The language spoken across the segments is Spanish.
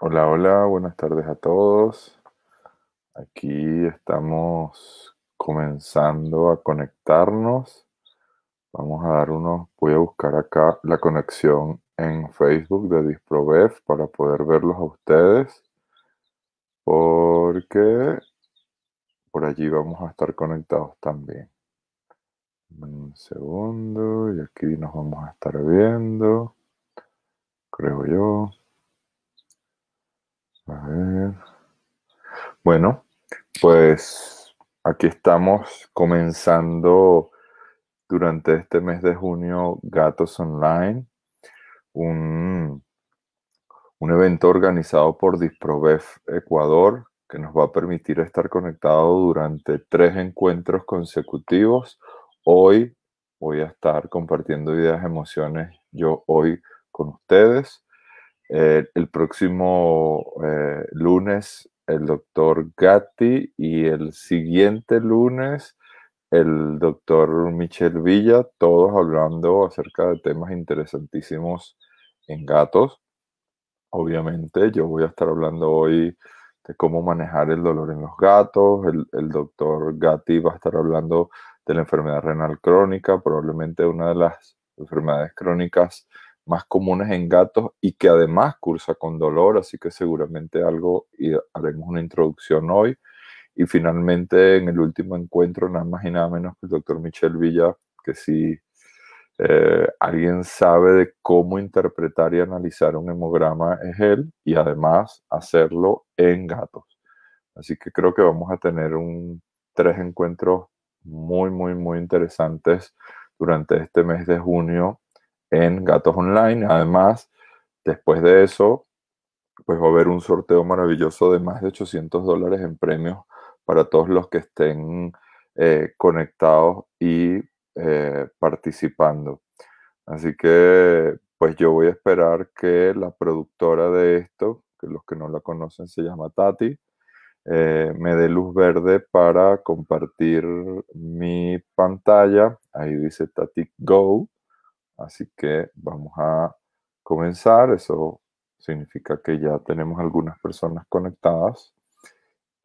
Hola, hola, buenas tardes a todos. Aquí estamos comenzando a conectarnos. Vamos a dar unos, voy a buscar acá la conexión en Facebook de Disprobev para poder verlos a ustedes. Porque por allí vamos a estar conectados también. Un segundo y aquí nos vamos a estar viendo, creo yo. Bueno, pues aquí estamos comenzando durante este mes de junio Gatos Online, un, evento organizado por Disprobef Ecuador que nos va a permitir estar conectados durante tres encuentros consecutivos. Hoy voy a estar compartiendo ideas, emociones, yo hoy con ustedes. Eh, el próximo eh, lunes el doctor Gatti y el siguiente lunes el doctor Michel Villa, todos hablando acerca de temas interesantísimos en gatos. Obviamente yo voy a estar hablando hoy de cómo manejar el dolor en los gatos, el doctor Gatti va a estar hablando de la enfermedad renal crónica, probablemente una de las enfermedades crónicas más comunes en gatos y que además cursa con dolor, así que seguramente algo y haremos una introducción hoy. Y finalmente, en el último encuentro, nada más y nada menos que el doctor Michel Villa, que si eh, alguien sabe de cómo interpretar y analizar un hemograma es él, y además hacerlo en gatos. Así que creo que vamos a tener un, tres encuentros muy, muy, muy interesantes durante este mes de junio en Gatos Online. Además, después de eso, pues va a haber un sorteo maravilloso de más de 800 dólares en premios para todos los que estén eh, conectados y eh, participando. Así que, pues yo voy a esperar que la productora de esto, que los que no la conocen se llama Tati, eh, me dé luz verde para compartir mi pantalla. Ahí dice Tati Go. Así que vamos a comenzar. Eso significa que ya tenemos algunas personas conectadas.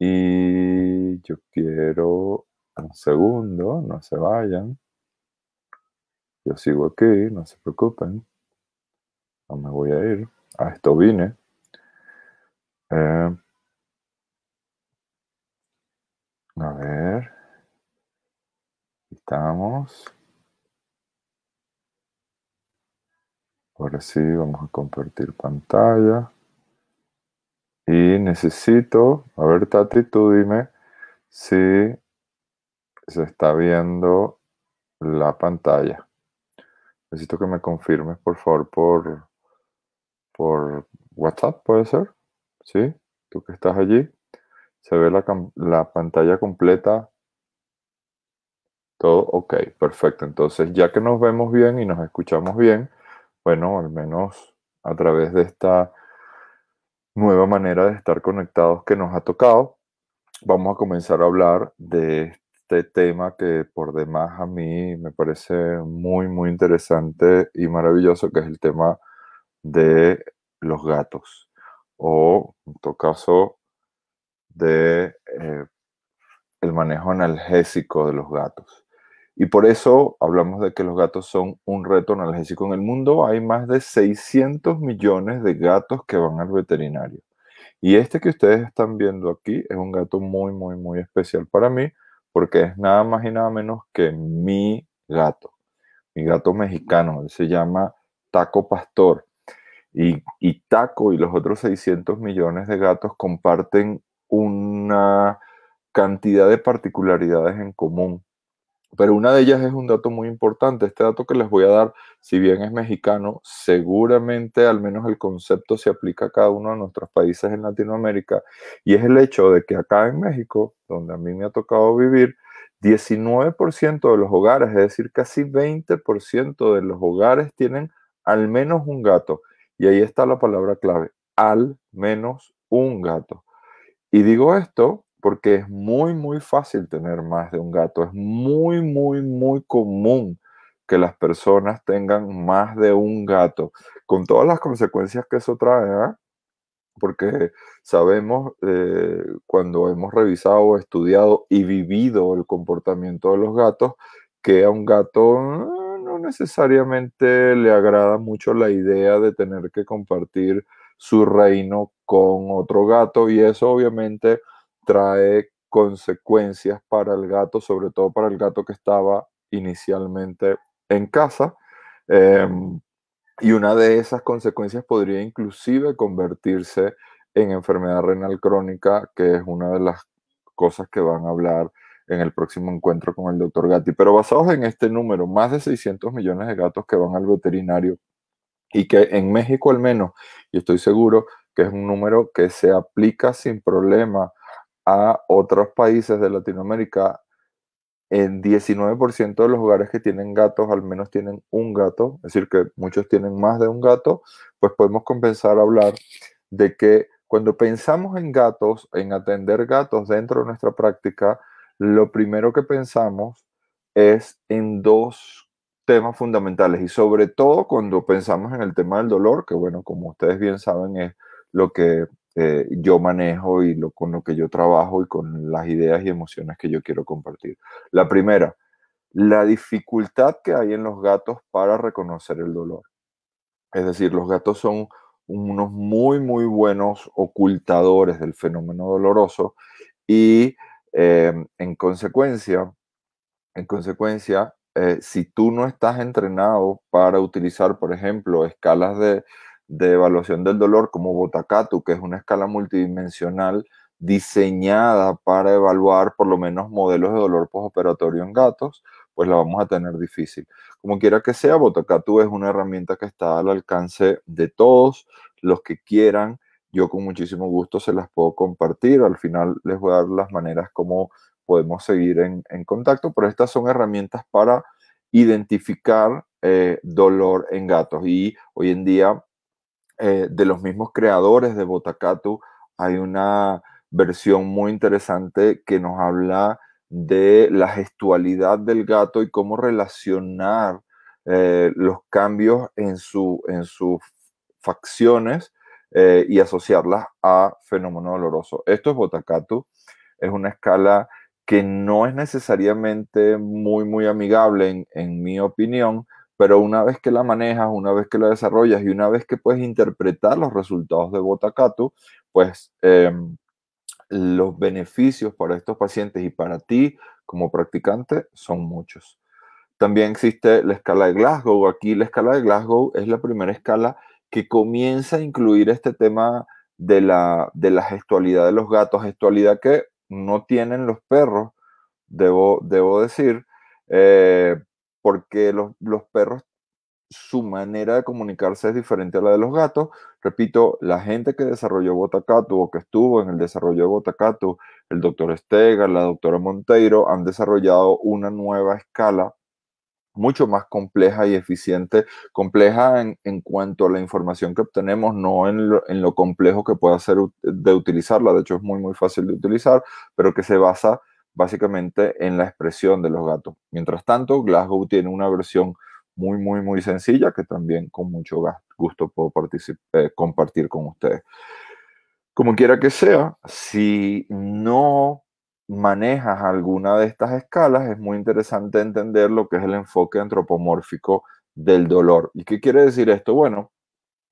Y yo quiero un segundo, no se vayan. Yo sigo aquí, no se preocupen. No me voy a ir. A esto vine. Eh, a ver. Estamos. Ahora sí, vamos a compartir pantalla. Y necesito, a ver Tati, tú dime si se está viendo la pantalla. Necesito que me confirmes, por favor, por, WhatsApp, ¿puede ser? ¿Sí? Tú que estás allí, ¿se ve la, la pantalla completa? Todo ok, perfecto. Entonces, ya que nos vemos bien y nos escuchamos bien, bueno, al menos a través de esta nueva manera de estar conectados que nos ha tocado, vamos a comenzar a hablar de este tema que por demás a mí me parece muy, muy interesante y maravilloso, que es el tema de los gatos, o en todo caso, de eh, el manejo analgésico de los gatos. Y por eso hablamos de que los gatos son un reto analgésico en el mundo. Hay más de 600 millones de gatos que van al veterinario. Y este que ustedes están viendo aquí es un gato muy, muy, muy especial para mí porque es nada más y nada menos que mi gato. Mi gato mexicano, él se llama Taco Pastor. Y, y Taco y los otros 600 millones de gatos comparten una cantidad de particularidades en común pero una de ellas es un dato muy importante. Este dato que les voy a dar, si bien es mexicano, seguramente al menos el concepto se aplica a cada uno de nuestros países en Latinoamérica. Y es el hecho de que acá en México, donde a mí me ha tocado vivir, 19% de los hogares, es decir, casi 20% de los hogares tienen al menos un gato. Y ahí está la palabra clave, al menos un gato. Y digo esto porque es muy, muy fácil tener más de un gato. Es muy, muy, muy común que las personas tengan más de un gato, con todas las consecuencias que eso trae, porque sabemos eh, cuando hemos revisado, estudiado y vivido el comportamiento de los gatos, que a un gato eh, no necesariamente le agrada mucho la idea de tener que compartir su reino con otro gato y eso obviamente trae consecuencias para el gato, sobre todo para el gato que estaba inicialmente en casa. Em, y una de esas consecuencias podría inclusive convertirse en enfermedad renal crónica, que es una de las cosas que van a hablar en el próximo encuentro con el doctor Gatti. Pero basados en este número, más de 600 millones de gatos que van al veterinario y que en México al menos, y estoy seguro que es un número que se aplica sin problema a otros países de Latinoamérica, en 19% de los hogares que tienen gatos al menos tienen un gato, es decir, que muchos tienen más de un gato, pues podemos compensar a hablar de que cuando pensamos en gatos, en atender gatos dentro de nuestra práctica, lo primero que pensamos es en dos temas fundamentales y sobre todo cuando pensamos en el tema del dolor, que bueno, como ustedes bien saben es lo que eh, yo manejo y lo, con lo que yo trabajo y con las ideas y emociones que yo quiero compartir. La primera, la dificultad que hay en los gatos para reconocer el dolor. Es decir, los gatos son unos muy, muy buenos ocultadores del fenómeno doloroso y eh, en consecuencia, en consecuencia eh, si tú no estás entrenado para utilizar, por ejemplo, escalas de, de evaluación del dolor como Botacatu, que es una escala multidimensional diseñada para evaluar por lo menos modelos de dolor postoperatorio en gatos, pues la vamos a tener difícil. Como quiera que sea, Botacatu es una herramienta que está al alcance de todos los que quieran. Yo con muchísimo gusto se las puedo compartir. Al final les voy a dar las maneras como podemos seguir en, contacto, pero estas son herramientas para identificar eh, dolor en gatos. Y hoy en día eh, de los mismos creadores de Botacatu, hay una versión muy interesante que nos habla de la gestualidad del gato y cómo relacionar eh, los cambios en, sus facciones eh, y asociarlas a fenómeno doloroso. Esto es Botacatu, es una escala que no es necesariamente muy, muy amigable, en mi opinión, pero una vez que la manejas, una vez que la desarrollas y una vez que puedes interpretar los resultados de Botacato, pues em, los beneficios para estos pacientes y para ti como practicante son muchos. También existe la escala de Glasgow. Aquí la escala de Glasgow es la primera escala que comienza a incluir este tema de la, de gestualidad de los gatos, gestualidad que no tienen los perros, debo, debo decir, eh, porque los, perros, su manera de comunicarse es diferente a la de los gatos. Repito, la gente que desarrolló Botacatu o que estuvo en el desarrollo de Botacatu, el doctor Estega, la doctora Monteiro, han desarrollado una nueva escala mucho más compleja y eficiente, compleja en, cuanto a la información que obtenemos, no en lo, en lo complejo que pueda ser de utilizarla, de hecho es muy, muy fácil de utilizar, pero que se basa básicamente en la expresión de los gatos. Mientras tanto, Glasgow tiene una versión muy, muy, muy sencilla que también con mucho gusto puedo eh, compartir con ustedes. Como quiera que sea, si no manejas alguna de estas escalas, es muy interesante entender lo que es el enfoque antropomórfico del dolor. ¿Y qué quiere decir esto? Bueno,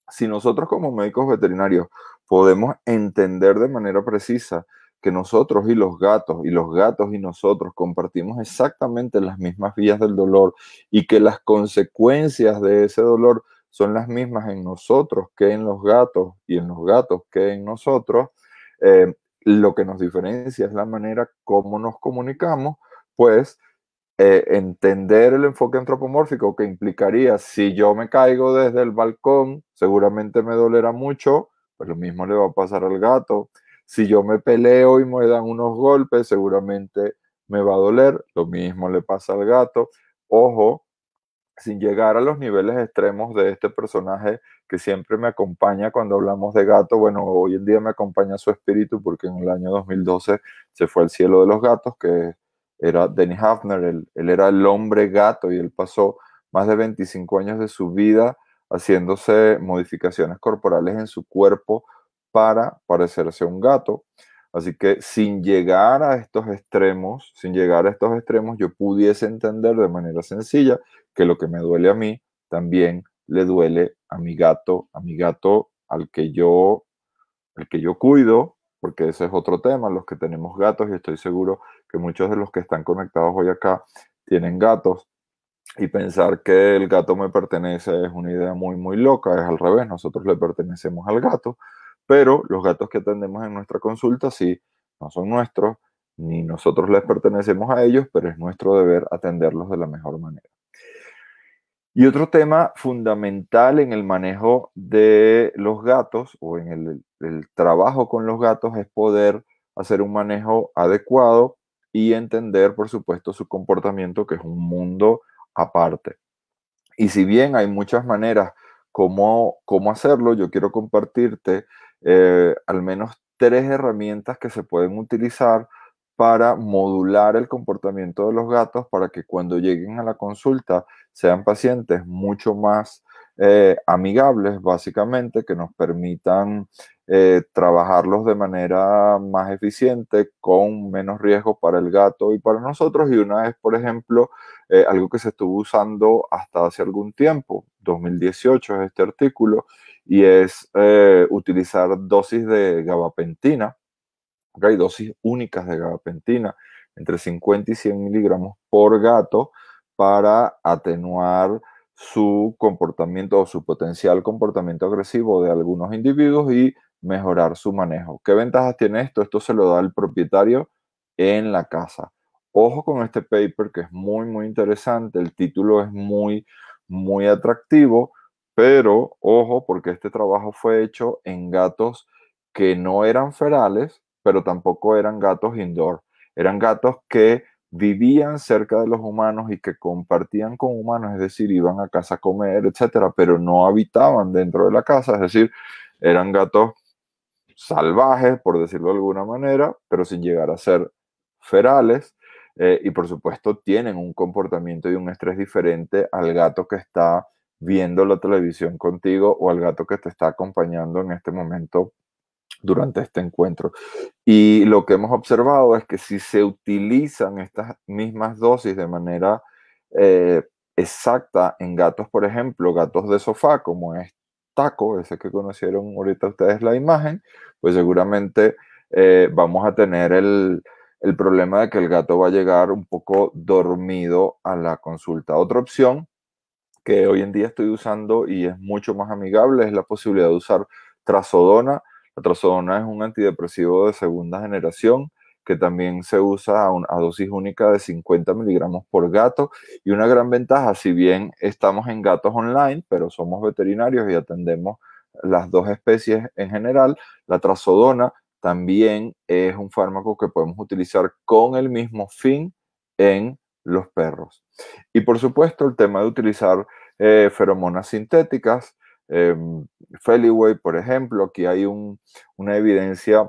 si nosotros como médicos veterinarios podemos entender de manera precisa que nosotros y los gatos y los gatos y nosotros compartimos exactamente las mismas vías del dolor y que las consecuencias de ese dolor son las mismas en nosotros que en los gatos y en los gatos que en nosotros, eh, lo que nos diferencia es la manera como nos comunicamos, pues eh, entender el enfoque antropomórfico que implicaría si yo me caigo desde el balcón, seguramente me dolerá mucho, pues lo mismo le va a pasar al gato, si yo me peleo y me dan unos golpes, seguramente me va a doler. Lo mismo le pasa al gato. Ojo, sin llegar a los niveles extremos de este personaje que siempre me acompaña cuando hablamos de gato. Bueno, hoy en día me acompaña su espíritu porque en el año 2012 se fue al cielo de los gatos, que era Denny Hafner. Él, él era el hombre gato y él pasó más de 25 años de su vida haciéndose modificaciones corporales en su cuerpo para parecerse a un gato. Así que sin llegar a estos extremos, sin llegar a estos extremos, yo pudiese entender de manera sencilla que lo que me duele a mí también le duele a mi gato, a mi gato al que yo, al que yo cuido, porque ese es otro tema, los que tenemos gatos, y estoy seguro que muchos de los que están conectados hoy acá tienen gatos, y pensar que el gato me pertenece es una idea muy, muy loca, es al revés, nosotros le pertenecemos al gato, pero los gatos que atendemos en nuestra consulta sí, no son nuestros, ni nosotros les pertenecemos a ellos, pero es nuestro deber atenderlos de la mejor manera. Y otro tema fundamental en el manejo de los gatos o en el, trabajo con los gatos es poder hacer un manejo adecuado y entender, por supuesto, su comportamiento, que es un mundo aparte. Y si bien hay muchas maneras cómo hacerlo, yo quiero compartirte eh, al menos tres herramientas que se pueden utilizar para modular el comportamiento de los gatos para que cuando lleguen a la consulta sean pacientes mucho más eh, amigables, básicamente, que nos permitan eh, trabajarlos de manera más eficiente, con menos riesgo para el gato y para nosotros. Y una es por ejemplo, eh, algo que se estuvo usando hasta hace algún tiempo, 2018 es este artículo, y es utilizar dosis de gabapentina, hay dosis únicas de gabapentina, entre 50 y 100 miligramos por gato, para atenuar su comportamiento o su potencial comportamiento agresivo de algunos individuos y mejorar su manejo. ¿Qué ventajas tiene esto? Esto se lo da el propietario en la casa. Ojo con este paper que es muy, muy interesante. El título es muy, muy atractivo, pero ojo porque este trabajo fue hecho en gatos que no eran ferales, pero tampoco eran gatos indoor. Eran gatos que vivían cerca de los humanos y que compartían con humanos, es decir, iban a casa a comer, etcétera, pero no habitaban dentro de la casa, es decir, eran gatos salvajes, por decirlo de alguna manera, pero sin llegar a ser ferales. Eh, y por supuesto tienen un comportamiento y un estrés diferente al gato que está viendo la televisión contigo o al gato que te está acompañando en este momento durante este encuentro. Y lo que hemos observado es que si se utilizan estas mismas dosis de manera eh, exacta en gatos, por ejemplo, gatos de sofá, como es Taco, ese que conocieron ahorita ustedes la imagen, pues seguramente eh, vamos a tener el, el problema de que el gato va a llegar un poco dormido a la consulta. Otra opción que hoy en día estoy usando y es mucho más amigable es la posibilidad de usar trazodona la trazodona es un antidepresivo de segunda generación que también se usa a, dosis única de 50 miligramos por gato y una gran ventaja, si bien estamos en gatos online, pero somos veterinarios y atendemos las dos especies en general, la trazodona también es un fármaco que podemos utilizar con el mismo fin en los perros. Y por supuesto el tema de utilizar eh, feromonas sintéticas, eh, em, Feliway, por ejemplo, aquí hay una evidencia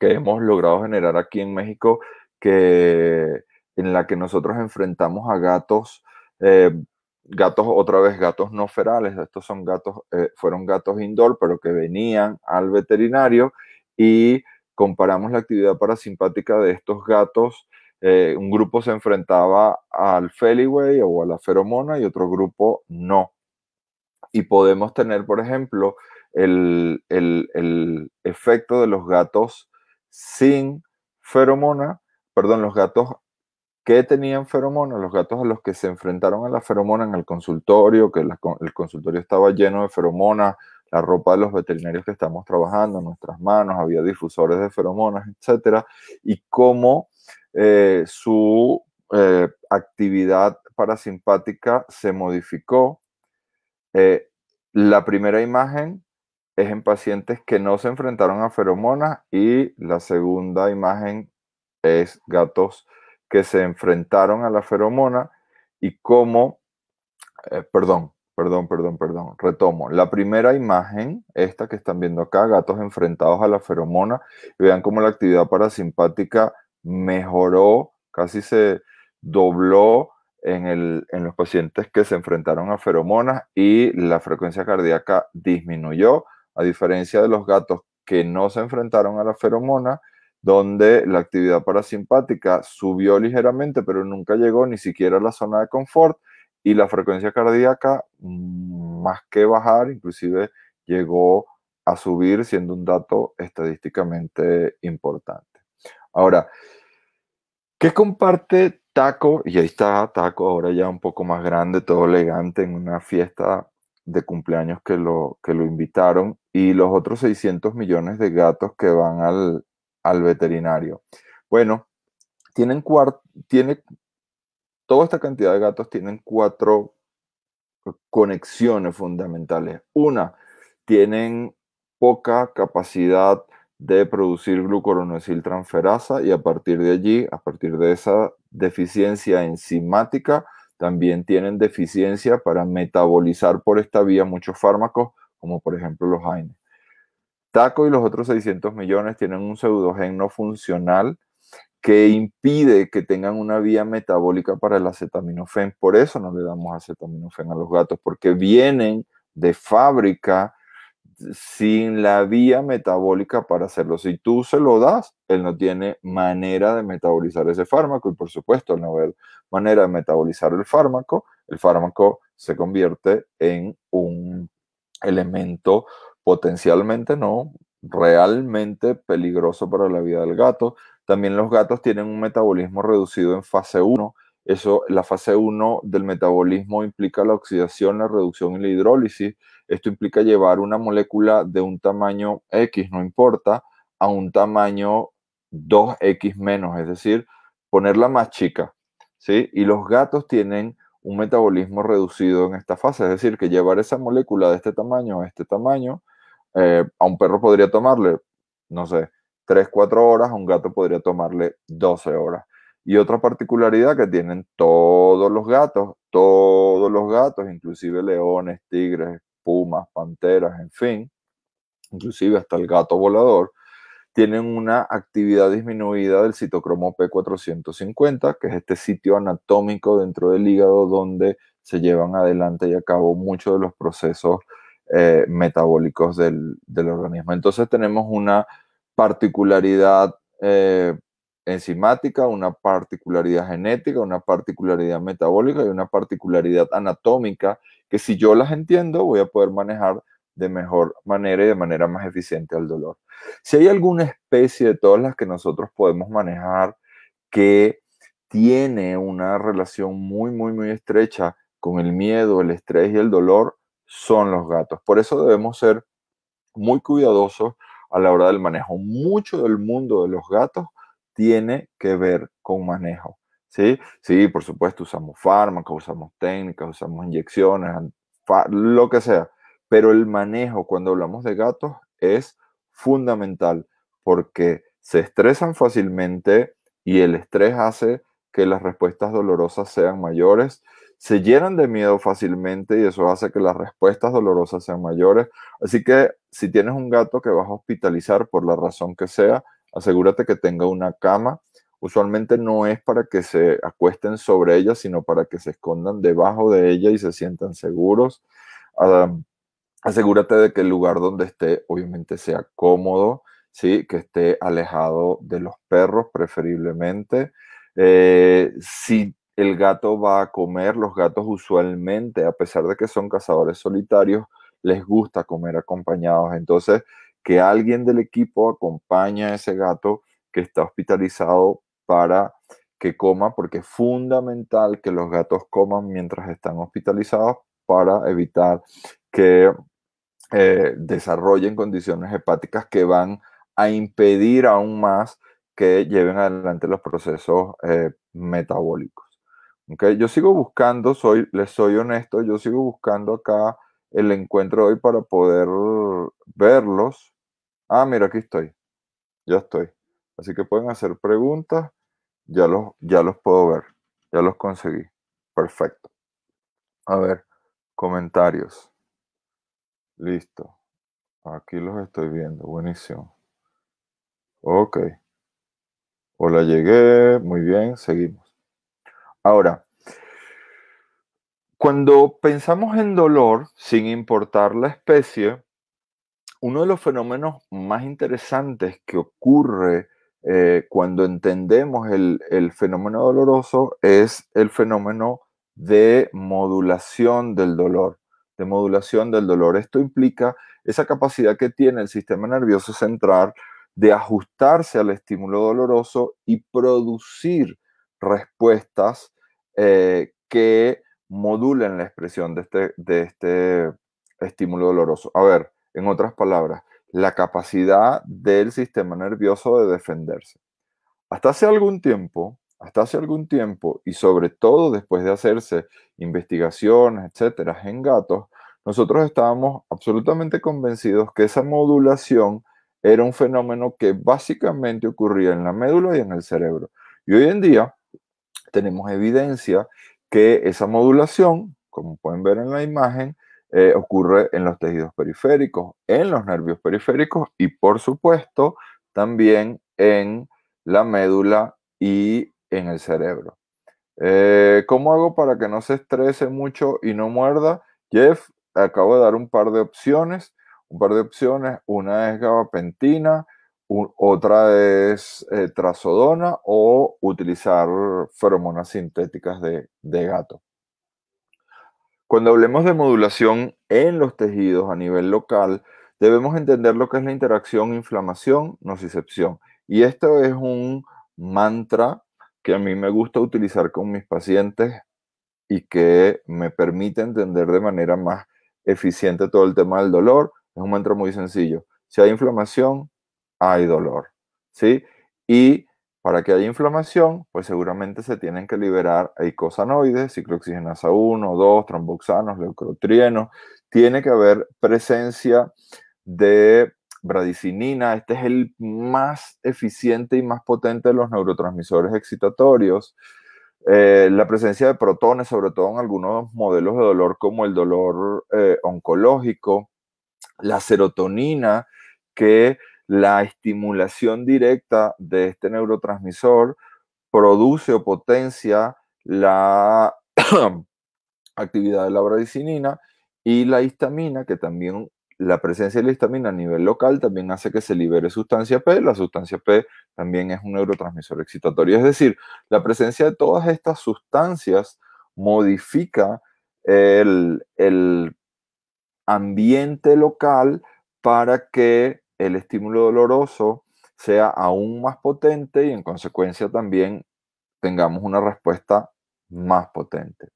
que hemos logrado generar aquí en México que, en la que nosotros enfrentamos a gatos, em, gatos otra vez, gatos no ferales, estos son gatos, eh, fueron gatos indoor, pero que venían al veterinario y comparamos la actividad parasimpática de estos gatos. Eh, un grupo se enfrentaba al Feliway o a la feromona y otro grupo no y podemos tener, por ejemplo, el, efecto de los gatos sin feromona, perdón, los gatos que tenían feromona, los gatos a los que se enfrentaron a la feromona en el consultorio, que el consultorio estaba lleno de feromona, la ropa de los veterinarios que estamos trabajando, nuestras manos, había difusores de feromonas, etcétera, y cómo eh, su eh, actividad parasimpática se modificó eh, la primera imagen es en pacientes que no se enfrentaron a feromonas y la segunda imagen es gatos que se enfrentaron a la feromona y cómo, eh, perdón, perdón, perdón, perdón, retomo. La primera imagen, esta que están viendo acá, gatos enfrentados a la feromona, vean cómo la actividad parasimpática mejoró, casi se dobló en, los pacientes que se enfrentaron a feromonas y la frecuencia cardíaca disminuyó, a diferencia de los gatos que no se enfrentaron a la feromona, donde la actividad parasimpática subió ligeramente, pero nunca llegó ni siquiera a la zona de confort y la frecuencia cardíaca, mm, más que bajar, inclusive llegó a subir, siendo un dato estadísticamente importante. Ahora, ¿Qué comparte Taco? Y ahí está Taco, ahora ya un poco más grande, todo elegante, en una fiesta de cumpleaños que lo, que lo invitaron, y los otros 600 millones de gatos que van al, veterinario. Bueno, tienen tiene, toda esta cantidad de gatos tienen cuatro conexiones fundamentales. Una, tienen poca capacidad de producir transferasa, y a partir de allí, a partir de esa deficiencia enzimática, también tienen deficiencia para metabolizar por esta vía muchos fármacos, como por ejemplo los AINE. TACO y los otros 600 millones tienen un pseudogen no funcional que impide que tengan una vía metabólica para el acetaminofén. Por eso no le damos acetaminofén a los gatos, porque vienen de fábrica sin la vía metabólica para hacerlo. Si tú se lo das, él no tiene manera de metabolizar ese fármaco y por supuesto, al no haber manera de metabolizar el fármaco, el fármaco se convierte en un elemento potencialmente no, realmente peligroso para la vida del gato. También los gatos tienen un metabolismo reducido en fase 1 eso, la fase 1 del metabolismo implica la oxidación, la reducción y la hidrólisis. Esto implica llevar una molécula de un tamaño X, no importa, a un tamaño 2X menos, es decir, ponerla más chica. ¿sí? Y los gatos tienen un metabolismo reducido en esta fase, es decir, que llevar esa molécula de este tamaño a este tamaño, eh, a un perro podría tomarle, no sé, 3, 4 horas, a un gato podría tomarle 12 horas. Y otra particularidad que tienen todos los gatos, todos los gatos, inclusive leones, tigres, pumas, panteras, en fin, inclusive hasta el gato volador, tienen una actividad disminuida del citocromo P450, que es este sitio anatómico dentro del hígado donde se llevan adelante y a cabo muchos de los procesos eh, metabólicos del, organismo. Entonces tenemos una particularidad eh, enzimática, una particularidad genética, una particularidad metabólica y una particularidad anatómica que si yo las entiendo voy a poder manejar de mejor manera y de manera más eficiente al dolor. Si hay alguna especie de todas las que nosotros podemos manejar que tiene una relación muy, muy, muy estrecha con el miedo, el estrés y el dolor, son los gatos. Por eso debemos ser muy cuidadosos a la hora del manejo. Mucho del mundo de los gatos tiene que ver con manejo. ¿sí? sí, por supuesto, usamos fármacos, usamos técnicas, usamos inyecciones, lo que sea. Pero el manejo cuando hablamos de gatos es fundamental porque se estresan fácilmente y el estrés hace que las respuestas dolorosas sean mayores. Se llenan de miedo fácilmente y eso hace que las respuestas dolorosas sean mayores. Así que si tienes un gato que vas a hospitalizar por la razón que sea, asegúrate que tenga una cama. Usualmente no es para que se acuesten sobre ella, sino para que se escondan debajo de ella y se sientan seguros. Ah, asegúrate de que el lugar donde esté obviamente sea cómodo, ¿sí? que esté alejado de los perros preferiblemente. Eh, si el gato va a comer, los gatos usualmente, a pesar de que son cazadores solitarios, les gusta comer acompañados. Entonces, que alguien del equipo acompañe a ese gato que está hospitalizado para que coma, porque es fundamental que los gatos coman mientras están hospitalizados para evitar que eh, desarrollen condiciones hepáticas que van a impedir aún más que lleven adelante los procesos eh, metabólicos. Yo sigo buscando, soy, les soy honesto, yo sigo buscando acá el encuentro hoy para poder verlos. Ah, mira, aquí estoy. Ya estoy. Así que pueden hacer preguntas. Ya los, ya los puedo ver. Ya los conseguí. Perfecto. A ver, comentarios. Listo. Aquí los estoy viendo. Buenísimo. Ok. Hola, llegué. Muy bien, seguimos. Ahora, cuando pensamos en dolor, sin importar la especie, uno de los fenómenos más interesantes que ocurre eh, cuando entendemos el, fenómeno doloroso es el fenómeno de modulación del dolor, de modulación del dolor. Esto implica esa capacidad que tiene el sistema nervioso central de ajustarse al estímulo doloroso y producir respuestas eh, que modulen la expresión de este, de este estímulo doloroso. A ver, en otras palabras, la capacidad del sistema nervioso de defenderse. Hasta hace algún tiempo, hasta hace algún tiempo, y sobre todo después de hacerse investigaciones, etcétera, en gatos, nosotros estábamos absolutamente convencidos que esa modulación era un fenómeno que básicamente ocurría en la médula y en el cerebro. Y hoy en día tenemos evidencia que esa modulación, como pueden ver en la imagen, eh, ocurre en los tejidos periféricos, en los nervios periféricos y por supuesto también en la médula y en el cerebro. Eh, ¿Cómo hago para que no se estrese mucho y no muerda? Jeff, acabo de dar un par de opciones. Un par de opciones. Una es gabapentina, otra es eh, trazodona o utilizar feromonas sintéticas de gato. Cuando hablemos de modulación en los tejidos a nivel local, debemos entender lo que es la interacción inflamación-nocicepción. Y esto es un mantra que a mí me gusta utilizar con mis pacientes y que me permite entender de manera más eficiente todo el tema del dolor. Es un mantra muy sencillo. Si hay inflamación, hay dolor. ¿sí? Y para que haya inflamación, pues seguramente se tienen que liberar eicosanoides, ciclooxigenasa 1, 2, tromboxanos, leucotrienos. Tiene que haber presencia de bradicinina. Este es el más eficiente y más potente de los neurotransmisores excitatorios. Eh, la presencia de protones, sobre todo en algunos modelos de dolor como el dolor eh, oncológico, la serotonina, que la estimulación directa de este neurotransmisor produce o potencia la actividad de la bradicinina y la histamina, que también la presencia de la histamina a nivel local también hace que se libere sustancia P. La sustancia P también es un neurotransmisor excitatorio. Es decir, la presencia de todas estas sustancias modifica el, el ambiente local para que el estímulo doloroso sea aún más potente y en consecuencia también tengamos una respuesta más potente.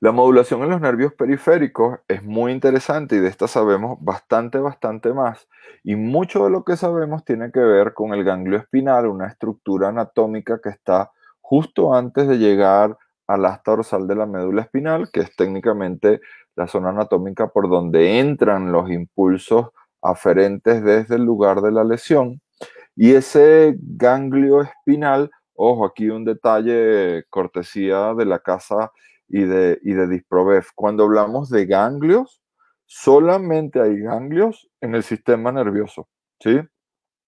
La modulación en los nervios periféricos es muy interesante y de esta sabemos bastante, bastante más. Y mucho de lo que sabemos tiene que ver con el ganglio espinal, una estructura anatómica que está justo antes de llegar al asta dorsal de la médula espinal, que es técnicamente la zona anatómica por donde entran los impulsos aferentes desde el lugar de la lesión. Y ese ganglio espinal, ojo, aquí un detalle cortesía de la casa y de, y de Disprobef. Cuando hablamos de ganglios, solamente hay ganglios en el sistema nervioso, ¿sí?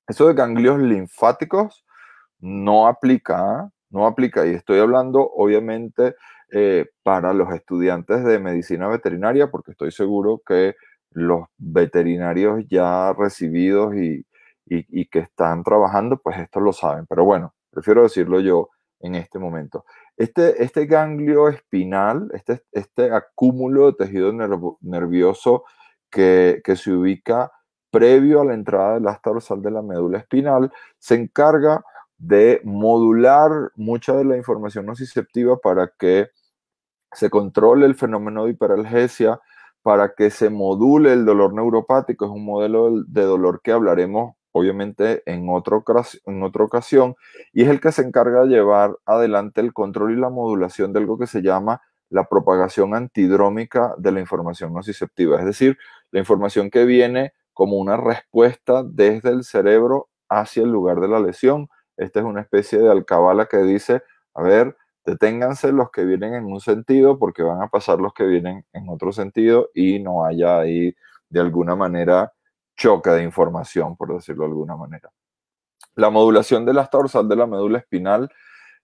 Eso de ganglios linfáticos no aplica, ¿ah? no aplica. Y estoy hablando, obviamente, eh, para los estudiantes de medicina veterinaria, porque estoy seguro que los veterinarios ya recibidos y, que están trabajando, pues esto lo saben. Pero bueno, prefiero decirlo yo en este momento. Este, este ganglio espinal, este, este acúmulo de tejido nervioso que, se ubica previo a la entrada del asta dorsal de la médula espinal, se encarga de modular mucha de la información nociceptiva para que se controle el fenómeno de hiperalgesia, para que se module el dolor neuropático. Es un modelo de dolor que hablaremos obviamente en, en otra ocasión, y es el que se encarga de llevar adelante el control y la modulación de algo que se llama la propagación antidrómica de la información nociceptiva, es decir, la información que viene como una respuesta desde el cerebro hacia el lugar de la lesión esta es una especie de alcabala que dice, a ver, deténganse los que vienen en un sentido porque van a pasar los que vienen en otro sentido y no haya ahí de alguna manera choque de información, por decirlo de alguna manera. La modulación de las dorsal de la médula espinal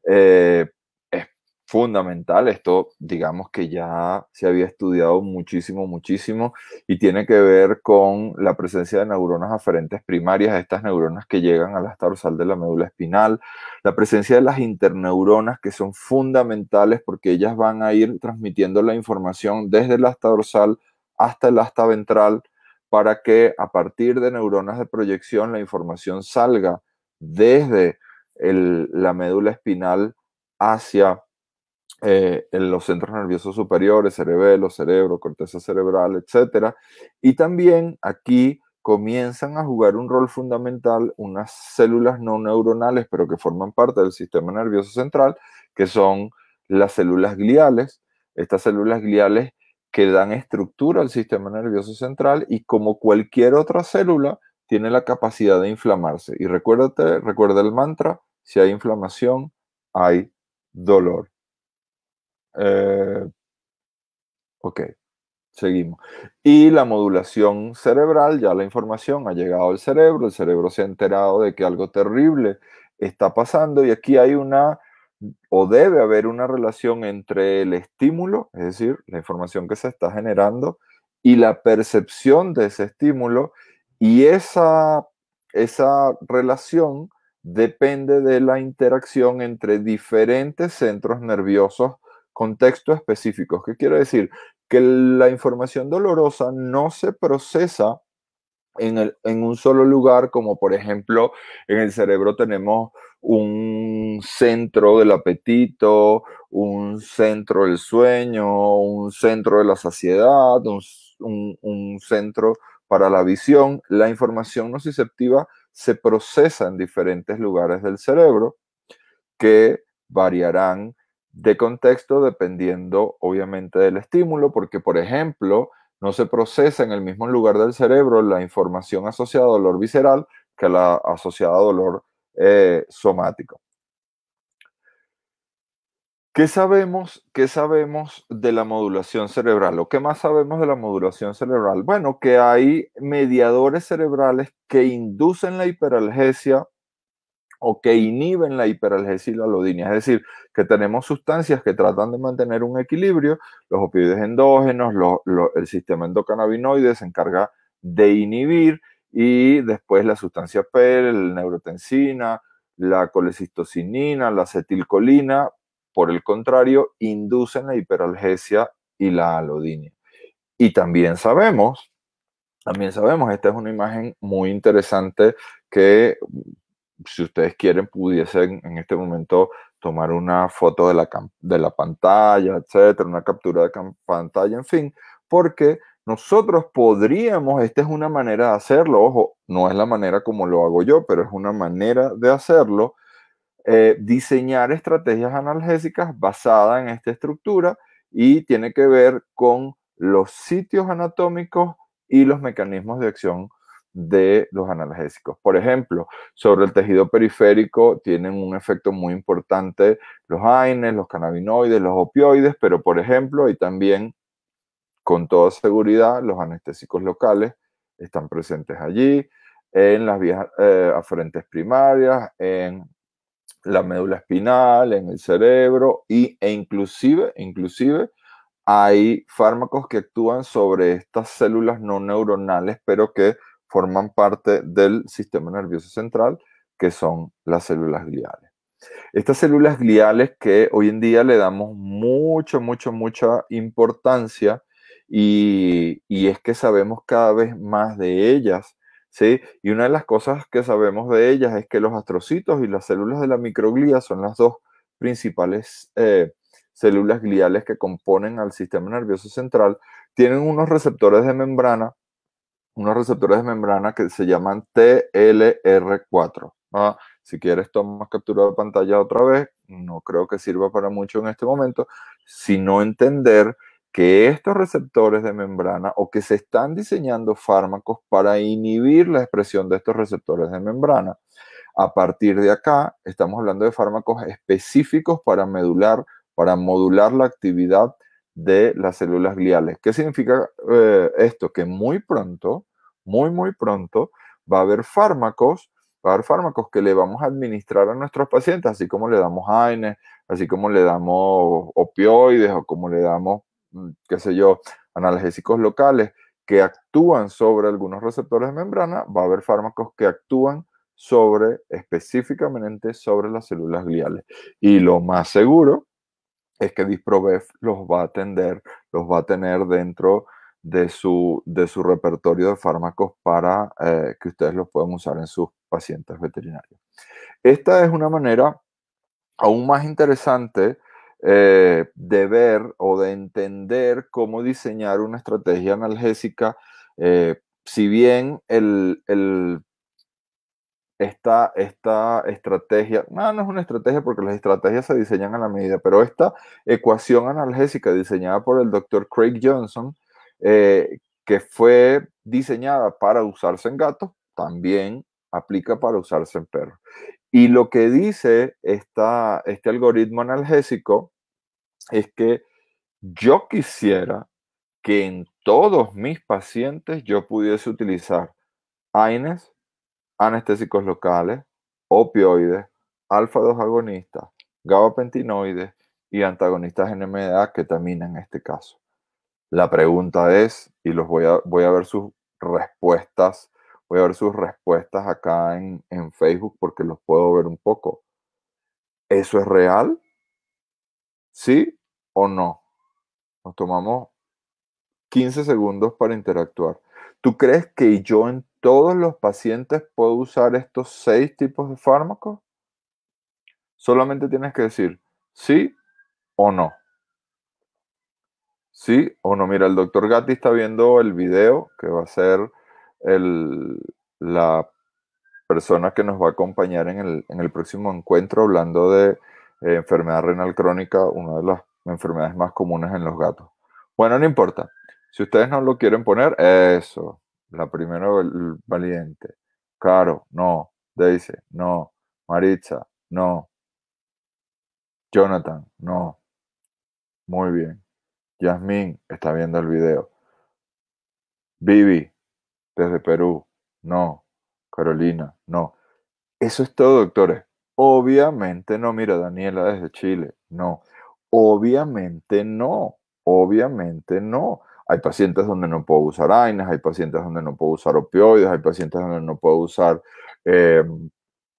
eh, fundamental. Esto, digamos que ya se había estudiado muchísimo, muchísimo, y tiene que ver con la presencia de neuronas aferentes primarias, estas neuronas que llegan al asta dorsal de la médula espinal, la presencia de las interneuronas que son fundamentales porque ellas van a ir transmitiendo la información desde el asta dorsal hasta el hasta ventral para que a partir de neuronas de proyección la información salga desde la médula espinal hacia eh, en los centros nerviosos superiores, cerebelo, cerebro, corteza cerebral, etc. Y también aquí comienzan a jugar un rol fundamental unas células no neuronales, pero que forman parte del sistema nervioso central, que son las células gliales. Estas células gliales que dan estructura al sistema nervioso central y como cualquier otra célula, tiene la capacidad de inflamarse. Y recuérdate, recuerda el mantra, si hay inflamación, hay dolor. Eh, ok, seguimos. Y la modulación cerebral, ya la información ha llegado al cerebro, el cerebro se ha enterado de que algo terrible está pasando y aquí hay una o debe haber una relación entre el estímulo, es decir, la información que se está generando y la percepción de ese estímulo y esa, esa relación depende de la interacción entre diferentes centros nerviosos contextos específicos. ¿Qué quiero decir? Que la información dolorosa no se procesa en, un solo lugar, como por ejemplo en el cerebro tenemos un centro del apetito, un centro del sueño, un centro de la saciedad, un, un centro para la visión. La información nociceptiva se procesa en diferentes lugares del cerebro que variarán de contexto dependiendo obviamente del estímulo, porque por ejemplo, no se procesa en el mismo lugar del cerebro la información asociada a dolor visceral que la asociada a dolor eh, somático. ¿Qué sabemos, ¿Qué sabemos de la modulación cerebral? ¿O qué más sabemos de la modulación cerebral? Bueno, que hay mediadores cerebrales que inducen la hiperalgesia o que inhiben la la hiperalgesia y alodinia. Es decir, que tenemos sustancias que tratan de mantener un equilibrio, los opioides endógenos, el sistema endocannabinoide se encarga de inhibir y después la sustancia PEL, la neurotensina, la colecistocinina, la acetilcolina, por el contrario, inducen la hiperalgesia y la alodinia. Y también sabemos, también sabemos, esta es una imagen muy interesante que si ustedes quieren, pudiesen en este momento tomar una foto de la, de la pantalla, etcétera, una captura de pantalla, en fin, porque nosotros podríamos, esta es una manera de hacerlo, ojo, no es la manera como lo hago yo, pero es una manera de hacerlo, eh, diseñar estrategias analgésicas basadas en esta estructura y tiene que ver con los sitios anatómicos y los mecanismos de acción de los analgésicos. Por ejemplo, sobre el tejido periférico tienen un efecto muy importante los AINES, los cannabinoides, los opioides, pero por ejemplo, y también con toda seguridad, los anestésicos locales están presentes allí, en las vías eh, aferentes primarias, en la médula espinal, en el cerebro y, e inclusive, inclusive hay fármacos que actúan sobre estas células no neuronales, pero que forman parte del sistema nervioso central, que son las células gliales. Estas células gliales que hoy en día le damos mucho, mucho, mucha importancia y, y, es que sabemos cada vez más de ellas, ¿sí? Y una de las cosas que sabemos de ellas es que los astrocitos y las células de la microglía son las dos principales eh, células gliales que componen al sistema nervioso central, tienen unos receptores de membrana unos receptores de membrana que se llaman TLR4. Ah, si quieres, tomar captura de pantalla otra vez. No creo que sirva para mucho en este momento, sino entender que estos receptores de membrana o que se están diseñando fármacos para inhibir la expresión de estos receptores de membrana. A partir de acá, estamos hablando de fármacos específicos para medular, para modular la actividad de las células gliales. ¿Qué significa eh, esto? Que muy pronto, muy, muy pronto, va a haber fármacos, va a haber fármacos que le vamos a administrar a nuestros pacientes, así como le damos AINE así como le damos opioides o como le damos, mm, qué sé yo, analgésicos locales que actúan sobre algunos receptores de membrana, va a haber fármacos que actúan sobre, específicamente sobre las células gliales. Y lo más seguro es que Disprobef los va a atender, los va a tener dentro de su, de su repertorio de fármacos para eh, que ustedes los puedan usar en sus pacientes veterinarios. Esta es una manera aún más interesante eh, de ver o de entender cómo diseñar una estrategia analgésica. Eh, si bien el esta, esta estrategia, no, no es una estrategia porque las estrategias se diseñan a la medida, pero esta ecuación analgésica diseñada por el doctor Craig Johnson, eh, que fue diseñada para usarse en gatos, también aplica para usarse en perros. Y lo que dice este algoritmo analgésico es que yo quisiera que en todos mis pacientes yo pudiese utilizar AINES, anestésicos locales, opioides, alfa-2 agonistas, gabapentinoides y antagonistas NMDA también en este caso. La pregunta es, y los voy a, voy a ver sus respuestas, voy a ver sus respuestas acá en, en Facebook porque los puedo ver un poco. ¿Eso es real? ¿Sí o no? Nos tomamos 15 segundos para interactuar. ¿Tú crees que yo todos los pacientes puedo usar estos seis tipos de fármacos? Solamente tienes que decir sí o no. Sí o no. Mira, el doctor Gatti está viendo el video que va a ser la persona que nos va a acompañar en el, próximo encuentro hablando de eh, enfermedad renal crónica, una de las enfermedades más comunes en los gatos. Bueno, no importa. Si ustedes no lo quieren poner, eso la primera valiente. Caro, no. Daisy, no. Maritza, no. Jonathan, no. Muy bien. Yasmín está viendo el video. Vivi, desde Perú, no. Carolina, no. Eso es todo, doctores. Obviamente no. Mira, Daniela desde Chile, no. Obviamente no. Obviamente no. Hay pacientes donde no puedo usar AINES, hay pacientes donde no puedo usar opioides, hay pacientes donde no puedo usar eh,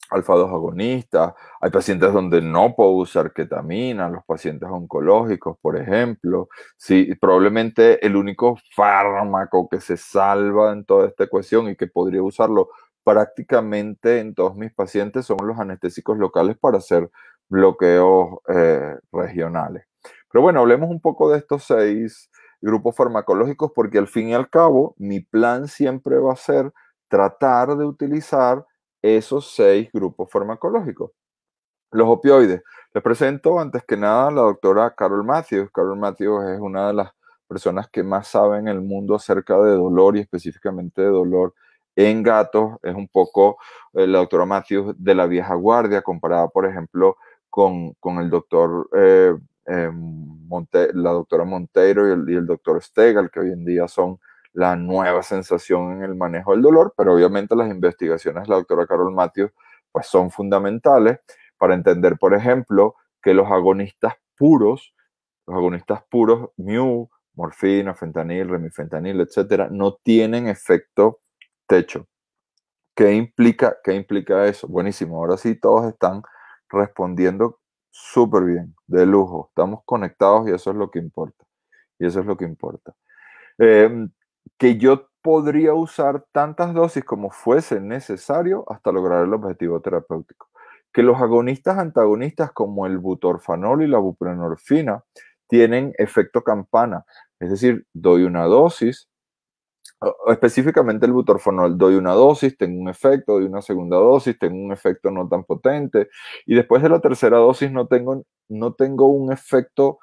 agonistas, hay pacientes donde no puedo usar ketamina, los pacientes oncológicos, por ejemplo. Sí, probablemente el único fármaco que se salva en toda esta ecuación y que podría usarlo prácticamente en todos mis pacientes son los anestésicos locales para hacer bloqueos eh, regionales. Pero bueno, hablemos un poco de estos seis grupos farmacológicos porque al fin y al cabo mi plan siempre va a ser tratar de utilizar esos seis grupos farmacológicos. Los opioides. Les presento antes que nada a la doctora Carol Matthews. Carol Matthews es una de las personas que más saben en el mundo acerca de dolor y específicamente de dolor en gatos. Es un poco eh, la doctora Matthews de la vieja guardia comparada, por ejemplo, con, el doctor eh, eh, la doctora Monteiro y el, doctor Stegal, que hoy en día son la nueva sensación en el manejo del dolor, pero obviamente las investigaciones de la doctora Carol Matthews pues son fundamentales para entender, por ejemplo, que los agonistas puros, los agonistas puros, mu, morfina, fentanil, remifentanil, etcétera, no tienen efecto techo. ¿Qué implica, ¿Qué implica eso? Buenísimo, ahora sí todos están respondiendo súper bien, de lujo. Estamos conectados y eso es lo que importa. Y eso es lo que importa. Em, que yo podría usar tantas dosis como fuese necesario hasta lograr el objetivo terapéutico. Que los agonistas antagonistas como el butorfanol y la buprenorfina tienen efecto campana. Es decir, doy una dosis, específicamente el butorfonol, doy una dosis, tengo un efecto, doy una segunda dosis, tengo un efecto no tan potente, y después de la tercera dosis no tengo, no tengo un efecto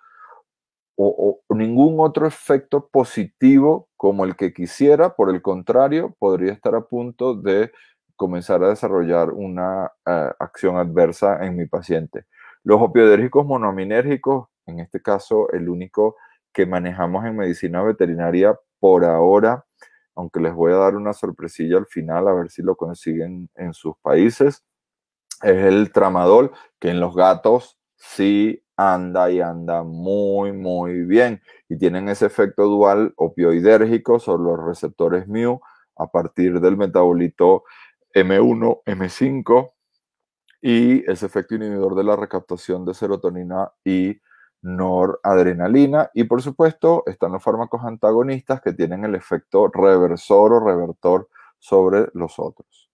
o, ningún otro efecto positivo como el que quisiera, por el contrario, podría estar a punto de comenzar a desarrollar una eh, acción adversa en mi paciente. Los opioidérgicos monominérgicos, en este caso el único que manejamos en medicina veterinaria por ahora, aunque les voy a dar una sorpresilla al final, a ver si lo consiguen en sus países, es el tramadol, que en los gatos sí anda y anda muy, muy bien. Y tienen ese efecto dual opioidérgico sobre los receptores mu a partir del metabolito M1, M5 y ese efecto inhibidor de la recaptación de serotonina y noradrenalina y por supuesto están los fármacos antagonistas que tienen el efecto reversor o revertor sobre los otros.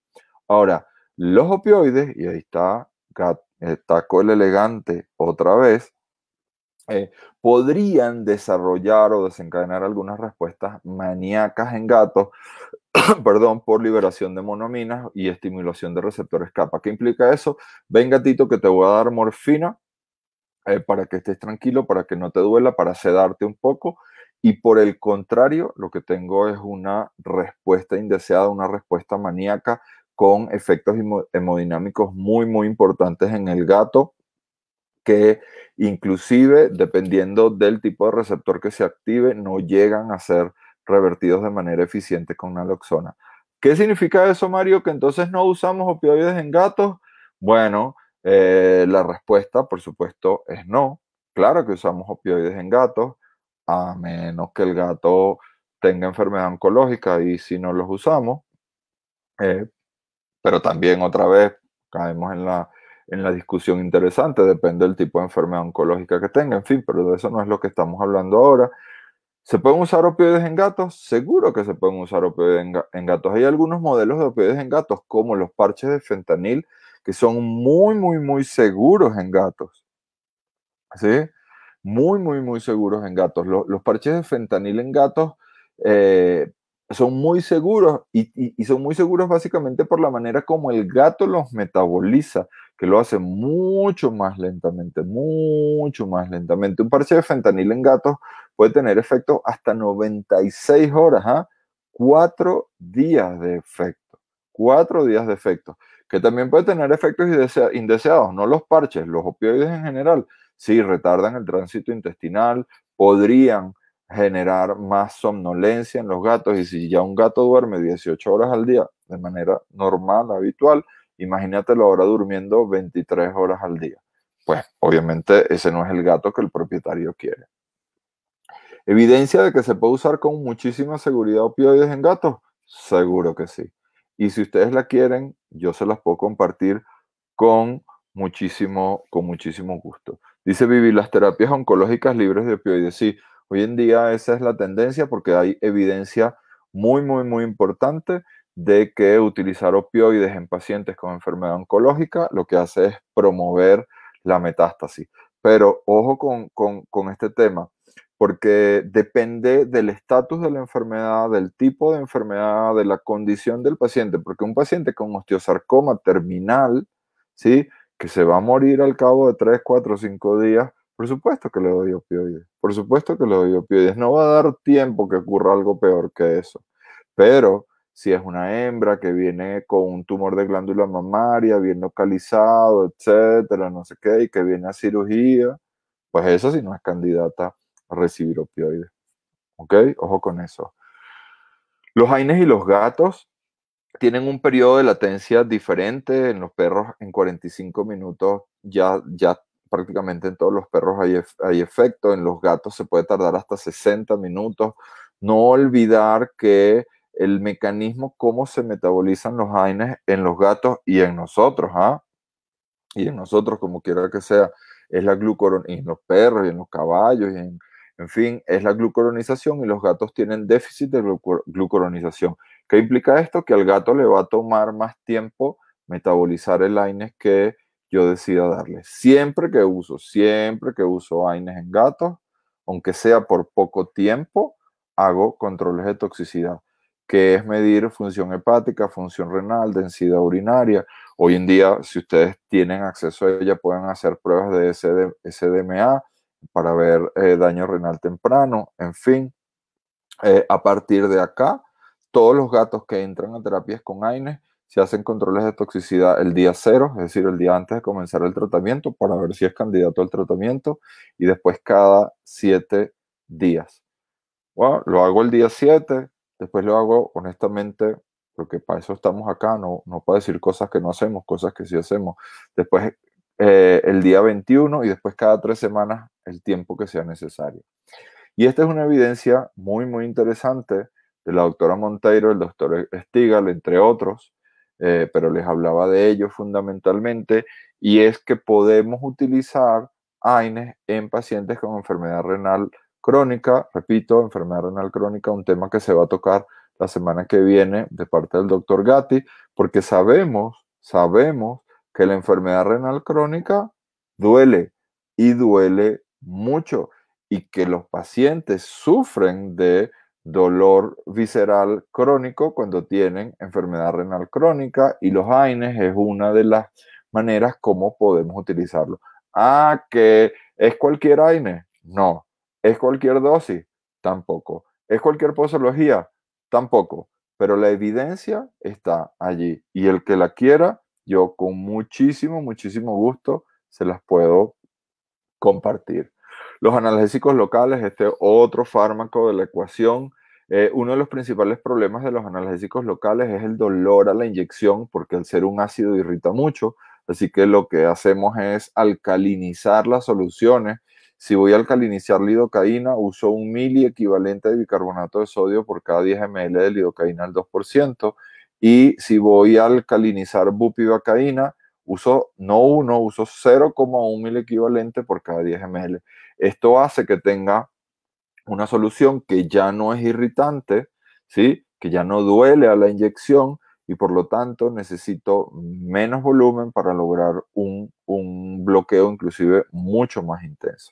Ahora, los opioides, y ahí está Taco eh, el Elegante otra vez, eh, podrían desarrollar o desencadenar algunas respuestas maníacas en gatos, perdón, por liberación de monominas y estimulación de receptores capa. ¿Qué implica eso? Ven gatito que te voy a dar morfina eh, para que estés tranquilo, para que no te duela, para sedarte un poco. Y por el contrario, lo que tengo es una respuesta indeseada, una respuesta maníaca con efectos hemodinámicos muy, muy importantes en el gato, que inclusive, dependiendo del tipo de receptor que se active, no llegan a ser revertidos de manera eficiente con naloxona. ¿Qué significa eso, Mario? Que entonces no usamos opioides en gatos. Bueno, eh, la respuesta, por supuesto, es no. Claro que usamos opioides en gatos, a menos que el gato tenga enfermedad oncológica y si no los usamos. Eh, pero también otra vez caemos en la, en la discusión interesante, depende del tipo de enfermedad oncológica que tenga, en fin, pero de eso no es lo que estamos hablando ahora. ¿Se pueden usar opioides en gatos? Seguro que se pueden usar opioides en, gatos. Hay algunos modelos de opioides en gatos, como los parches de fentanil, que son muy, muy, muy seguros en gatos. ¿Sí? Muy, muy, muy seguros en gatos. Los, parches de fentanil en gatos eh, son muy seguros y, son muy seguros básicamente por la manera como el gato los metaboliza, que lo hace mucho más lentamente, mucho más lentamente. Un parche de fentanil en gatos puede tener efecto hasta 96 horas, ¿ah? cuatro días de efecto, cuatro días de efecto que también puede tener efectos indeseados, no los parches, los opioides en general, sí retardan el tránsito intestinal, podrían generar más somnolencia en los gatos y si ya un gato duerme 18 horas al día de manera normal, habitual, imagínatelo ahora durmiendo 23 horas al día. Pues obviamente ese no es el gato que el propietario quiere. Evidencia de que se puede usar con muchísima seguridad opioides en gatos, seguro que sí. Y si ustedes la quieren, yo se las puedo compartir con muchísimo, con muchísimo gusto. Dice Vivi, las terapias oncológicas libres de opioides. Sí, hoy en día esa es la tendencia porque hay evidencia muy, muy, muy importante de que utilizar opioides en pacientes con enfermedad oncológica lo que hace es promover la metástasis. Pero ojo con, con este tema porque depende del estatus de la enfermedad, del tipo de enfermedad, de la condición del paciente, porque un paciente con osteosarcoma terminal, ¿sí? que se va a morir al cabo de 3, 4, 5 días, por supuesto que le doy opioides, por supuesto que le doy opioides, no va a dar tiempo que ocurra algo peor que eso, pero si es una hembra que viene con un tumor de glándula mamaria, bien localizado, etcétera, no sé qué, y que viene a cirugía, pues eso sí no es candidata recibir opioides. ¿Ok? Ojo con eso. Los aines y los gatos tienen un periodo de latencia diferente. En los perros, en 45 minutos, ya, ya prácticamente en todos los perros hay, efecto. En los gatos se puede tardar hasta 60 minutos. No olvidar que el mecanismo, cómo se metabolizan los AINES en los gatos y en nosotros, ¿ah? Y en nosotros, como quiera que sea, es la glucorona, y en los perros, y en los caballos, y en, en fin, es la glucoronización y los gatos tienen déficit de glucoronización. ¿Qué implica esto? Que al gato le va a tomar más tiempo metabolizar el AINES que yo decida darle. Siempre que uso, siempre que uso AINES en gatos, aunque sea por poco tiempo, hago controles de toxicidad, que es medir función hepática, función renal, densidad urinaria. Hoy en día, si ustedes tienen acceso a ella, pueden hacer pruebas de SDMA, para ver eh, daño renal temprano, en fin. Eh, a partir de acá, todos los gatos que entran a terapias con AINE se hacen controles de toxicidad el día cero, es decir, el día antes de comenzar el tratamiento para ver si es candidato al tratamiento y después cada siete días. lo hago el día siete, después lo hago honestamente, porque para eso estamos acá, no, no para decir cosas que no hacemos, cosas que sí hacemos. Después eh, el día 21 y después cada tres semanas el tiempo que sea necesario. Y esta es una evidencia muy, muy interesante de la doctora Monteiro, el doctor Stigal, entre otros, eh, pero les hablaba de ello fundamentalmente, y es que podemos utilizar AINES en pacientes con enfermedad renal crónica. Repito, enfermedad renal crónica, un tema que se va a tocar la semana que viene de parte del doctor Gatti, porque sabemos, sabemos que la enfermedad renal crónica duele y duele mucho y que los pacientes sufren de dolor visceral crónico cuando tienen enfermedad renal crónica y los AINES es una de las maneras como podemos utilizarlo. Ah, que es cualquier AINE. No. ¿Es cualquier dosis? Tampoco. ¿Es cualquier posología? Tampoco. Pero la evidencia está allí y el que la quiera yo con muchísimo, muchísimo gusto se las puedo compartir. Los analgésicos locales, este otro fármaco de la ecuación, eh, uno de los principales problemas de los analgésicos locales es el dolor a la inyección, porque el ser un ácido irrita mucho, así que lo que hacemos es alcalinizar las soluciones. Si voy a alcalinizar lidocaína, uso un mili equivalente de bicarbonato de sodio por cada 10 ml de lidocaína al 2%. Y si voy a alcalinizar bupivacaína, uso no uno, uso 0,1 mil equivalente por cada 10 ml. Esto hace que tenga una solución que ya no es irritante, ¿sí? que ya no duele a la inyección y por lo tanto necesito menos volumen para lograr un, un bloqueo inclusive mucho más intenso.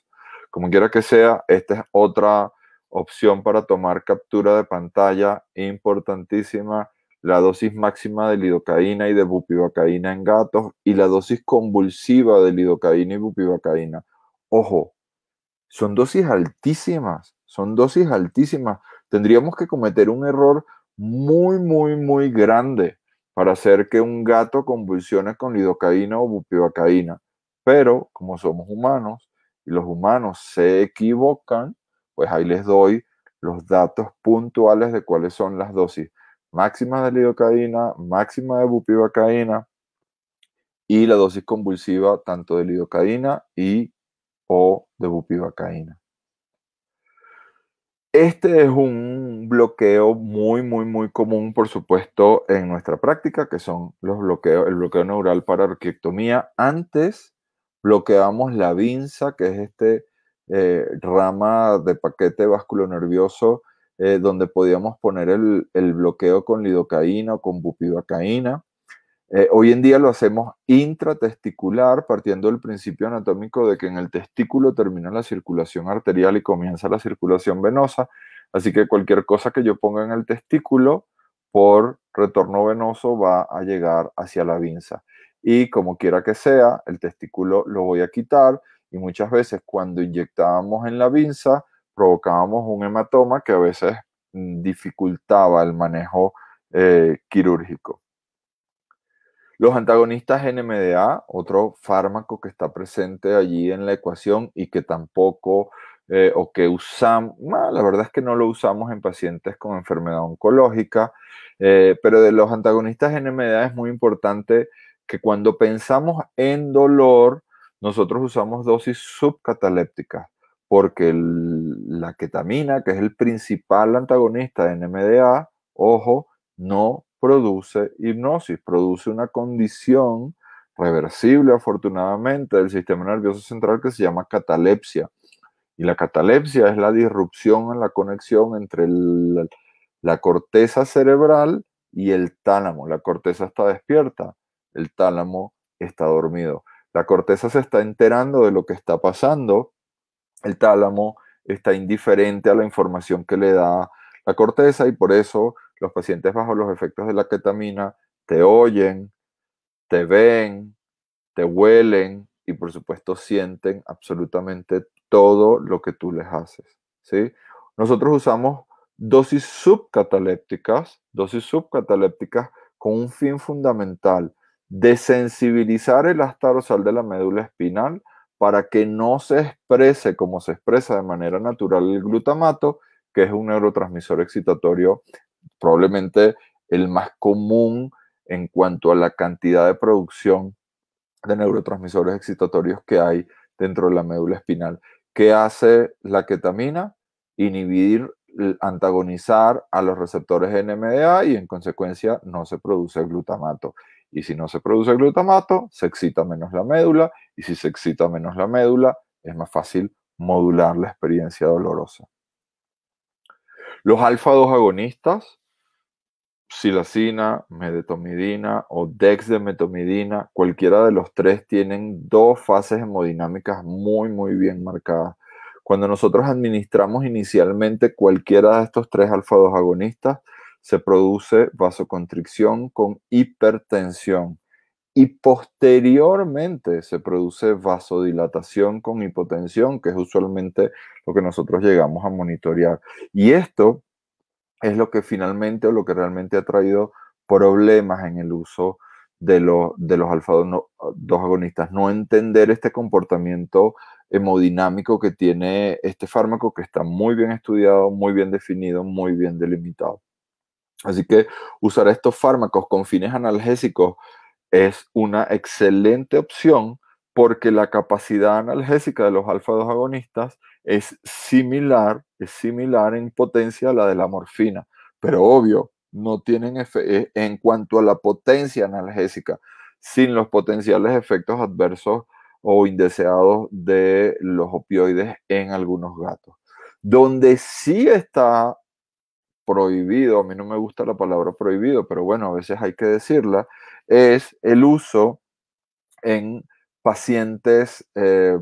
Como quiera que sea, esta es otra opción para tomar captura de pantalla importantísima la dosis máxima de lidocaína y de bupivacaína en gatos y la dosis convulsiva de lidocaína y bupivacaína. Ojo, son dosis altísimas, son dosis altísimas. Tendríamos que cometer un error muy, muy, muy grande para hacer que un gato convulsione con lidocaína o bupivacaína. Pero como somos humanos y los humanos se equivocan, pues ahí les doy los datos puntuales de cuáles son las dosis máxima de lidocaína, máxima de bupivacaína y la dosis convulsiva tanto de lidocaína y o de bupivacaína. Este es un bloqueo muy, muy, muy común, por supuesto, en nuestra práctica, que son los bloqueos, el bloqueo neural para orquiectomía. Antes bloqueamos la vinza, que es este eh, rama de paquete vasculonervioso eh, donde podíamos poner el, bloqueo con lidocaína o con bupivacaína. Eh, hoy en día lo hacemos intratesticular, partiendo del principio anatómico de que en el testículo termina la circulación arterial y comienza la circulación venosa. Así que cualquier cosa que yo ponga en el testículo por retorno venoso va a llegar hacia la vinza. Y como quiera que sea, el testículo lo voy a quitar y muchas veces cuando inyectamos en la vinza, provocábamos un hematoma que a veces mm, dificultaba el manejo eh, quirúrgico. Los antagonistas NMDA, otro fármaco que está presente allí en la ecuación y que tampoco eh, o que usamos, la verdad es que no lo usamos en pacientes con enfermedad oncológica, eh, pero de los antagonistas NMDA es muy importante que cuando pensamos en dolor, nosotros usamos dosis subcatalépticas porque la ketamina, que es el principal antagonista de NMDA, ojo, no produce hipnosis, produce una condición reversible, afortunadamente, del sistema nervioso central que se llama catalepsia. Y la catalepsia es la disrupción en la conexión entre la corteza cerebral y el tálamo. La corteza está despierta, el tálamo está dormido. La corteza se está enterando de lo que está pasando el tálamo está indiferente a la información que le da la corteza y por eso los pacientes bajo los efectos de la ketamina te oyen, te ven, te huelen y por supuesto sienten absolutamente todo lo que tú les haces. ¿sí? Nosotros usamos dosis subcatalépticas, dosis subcatalépticas con un fin fundamental, desensibilizar el dorsal de la médula espinal para que no se exprese como se expresa de manera natural el glutamato, que es un neurotransmisor excitatorio probablemente el más común en cuanto a la cantidad de producción de neurotransmisores excitatorios que hay dentro de la médula espinal. ¿Qué hace la ketamina? Inhibir, antagonizar a los receptores NMDA y en consecuencia no se produce glutamato. Y si no se produce glutamato, se excita menos la médula. Y si se excita menos la médula, es más fácil modular la experiencia dolorosa. Los alfa-2 agonistas, silacina, medetomidina o dexdemetomidina, cualquiera de los tres tienen dos fases hemodinámicas muy, muy bien marcadas. Cuando nosotros administramos inicialmente cualquiera de estos tres alfa-2 agonistas, se produce vasoconstricción con hipertensión y posteriormente se produce vasodilatación con hipotensión, que es usualmente lo que nosotros llegamos a monitorear. Y esto es lo que finalmente o lo que realmente ha traído problemas en el uso de, de los alfa agonistas. No entender este comportamiento hemodinámico que tiene este fármaco que está muy bien estudiado, muy bien definido, muy bien delimitado. Así que usar estos fármacos con fines analgésicos es una excelente opción porque la capacidad analgésica de los alfa-2 agonistas es similar, es similar en potencia a la de la morfina, pero obvio, no tienen eh, en cuanto a la potencia analgésica, sin los potenciales efectos adversos o indeseados de los opioides en algunos gatos. Donde sí está prohibido, a mí no me gusta la palabra prohibido, pero bueno, a veces hay que decirla, es el uso en pacientes eh,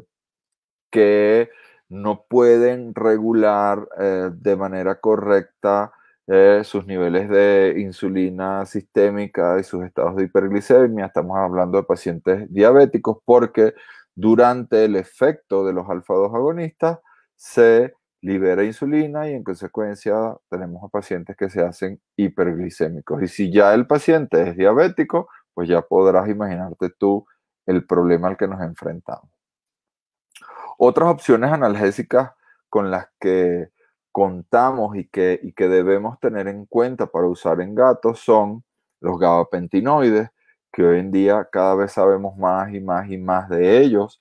que no pueden regular eh, de manera correcta eh, sus niveles de insulina sistémica y sus estados de hiperglicemia. Estamos hablando de pacientes diabéticos porque durante el efecto de los alfa-2 agonistas se libera insulina y en consecuencia tenemos a pacientes que se hacen hiperglicémicos. Y si ya el paciente es diabético, pues ya podrás imaginarte tú el problema al que nos enfrentamos. Otras opciones analgésicas con las que contamos y que, que debemos tener en cuenta para usar en gatos son los gabapentinoides, que hoy en día cada vez sabemos más y más y más de ellos,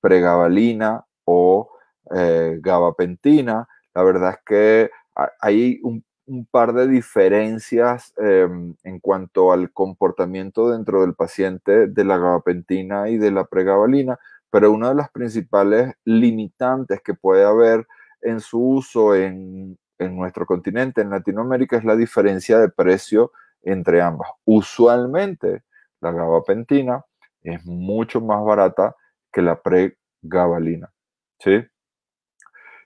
pregabalina o eh, gabapentina. La verdad es que hay un, par de diferencias em, en cuanto al comportamiento dentro del paciente de la gabapentina y de la pregabalina, pero una de las principales limitantes que puede haber en su uso en, nuestro continente, en Latinoamérica, es la diferencia de precio entre ambas. Usualmente la gabapentina es mucho más barata que la pregabalina. ¿sí?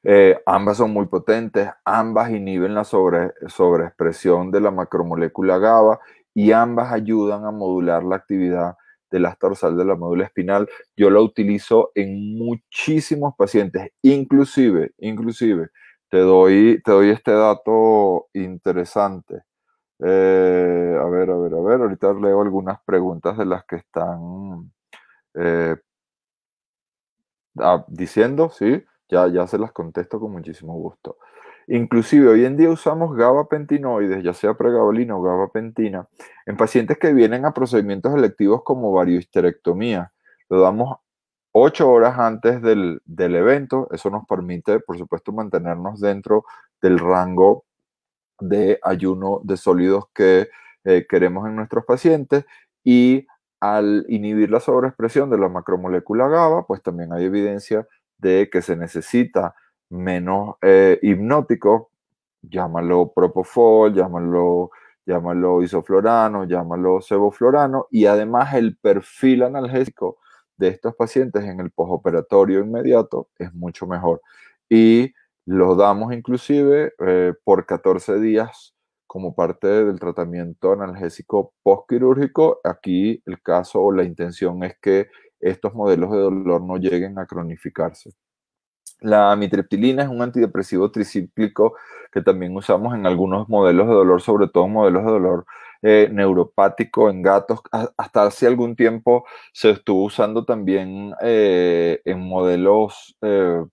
Eh, ambas son muy potentes, ambas inhiben la sobre, sobreexpresión de la macromolécula GABA y ambas ayudan a modular la actividad de la dorsal de la médula espinal. Yo la utilizo en muchísimos pacientes, inclusive, inclusive, te doy, te doy este dato interesante. Eh, a ver, a ver, a ver, ahorita leo algunas preguntas de las que están eh, ah, diciendo, ¿sí? Ya, se las contesto con muchísimo gusto. Inclusive hoy en día usamos gabapentinoides, ya sea pregabalina o gabapentina, en pacientes que vienen a procedimientos electivos como variohisterectomía. Lo damos ocho horas antes del, evento. Eso nos permite, por supuesto, mantenernos dentro del rango de ayuno de sólidos que eh, queremos en nuestros pacientes y al inhibir la sobreexpresión de la macromolécula GABA, pues también hay evidencia de que se necesita menos eh, hipnótico, llámalo propofol, llámalo, isoflorano, llámalo ceboflorano, y además el perfil analgésico de estos pacientes en el posoperatorio inmediato es mucho mejor. Y lo damos inclusive eh, por 14 días como parte del tratamiento analgésico postquirúrgico. Aquí el caso o la intención es que estos modelos de dolor no lleguen a cronificarse. La amitriptilina es un antidepresivo tricíclico que también usamos en algunos modelos de dolor, sobre todo modelos de dolor eh, neuropático en gatos. Hasta hace algún tiempo se estuvo usando también eh, en modelos, eh,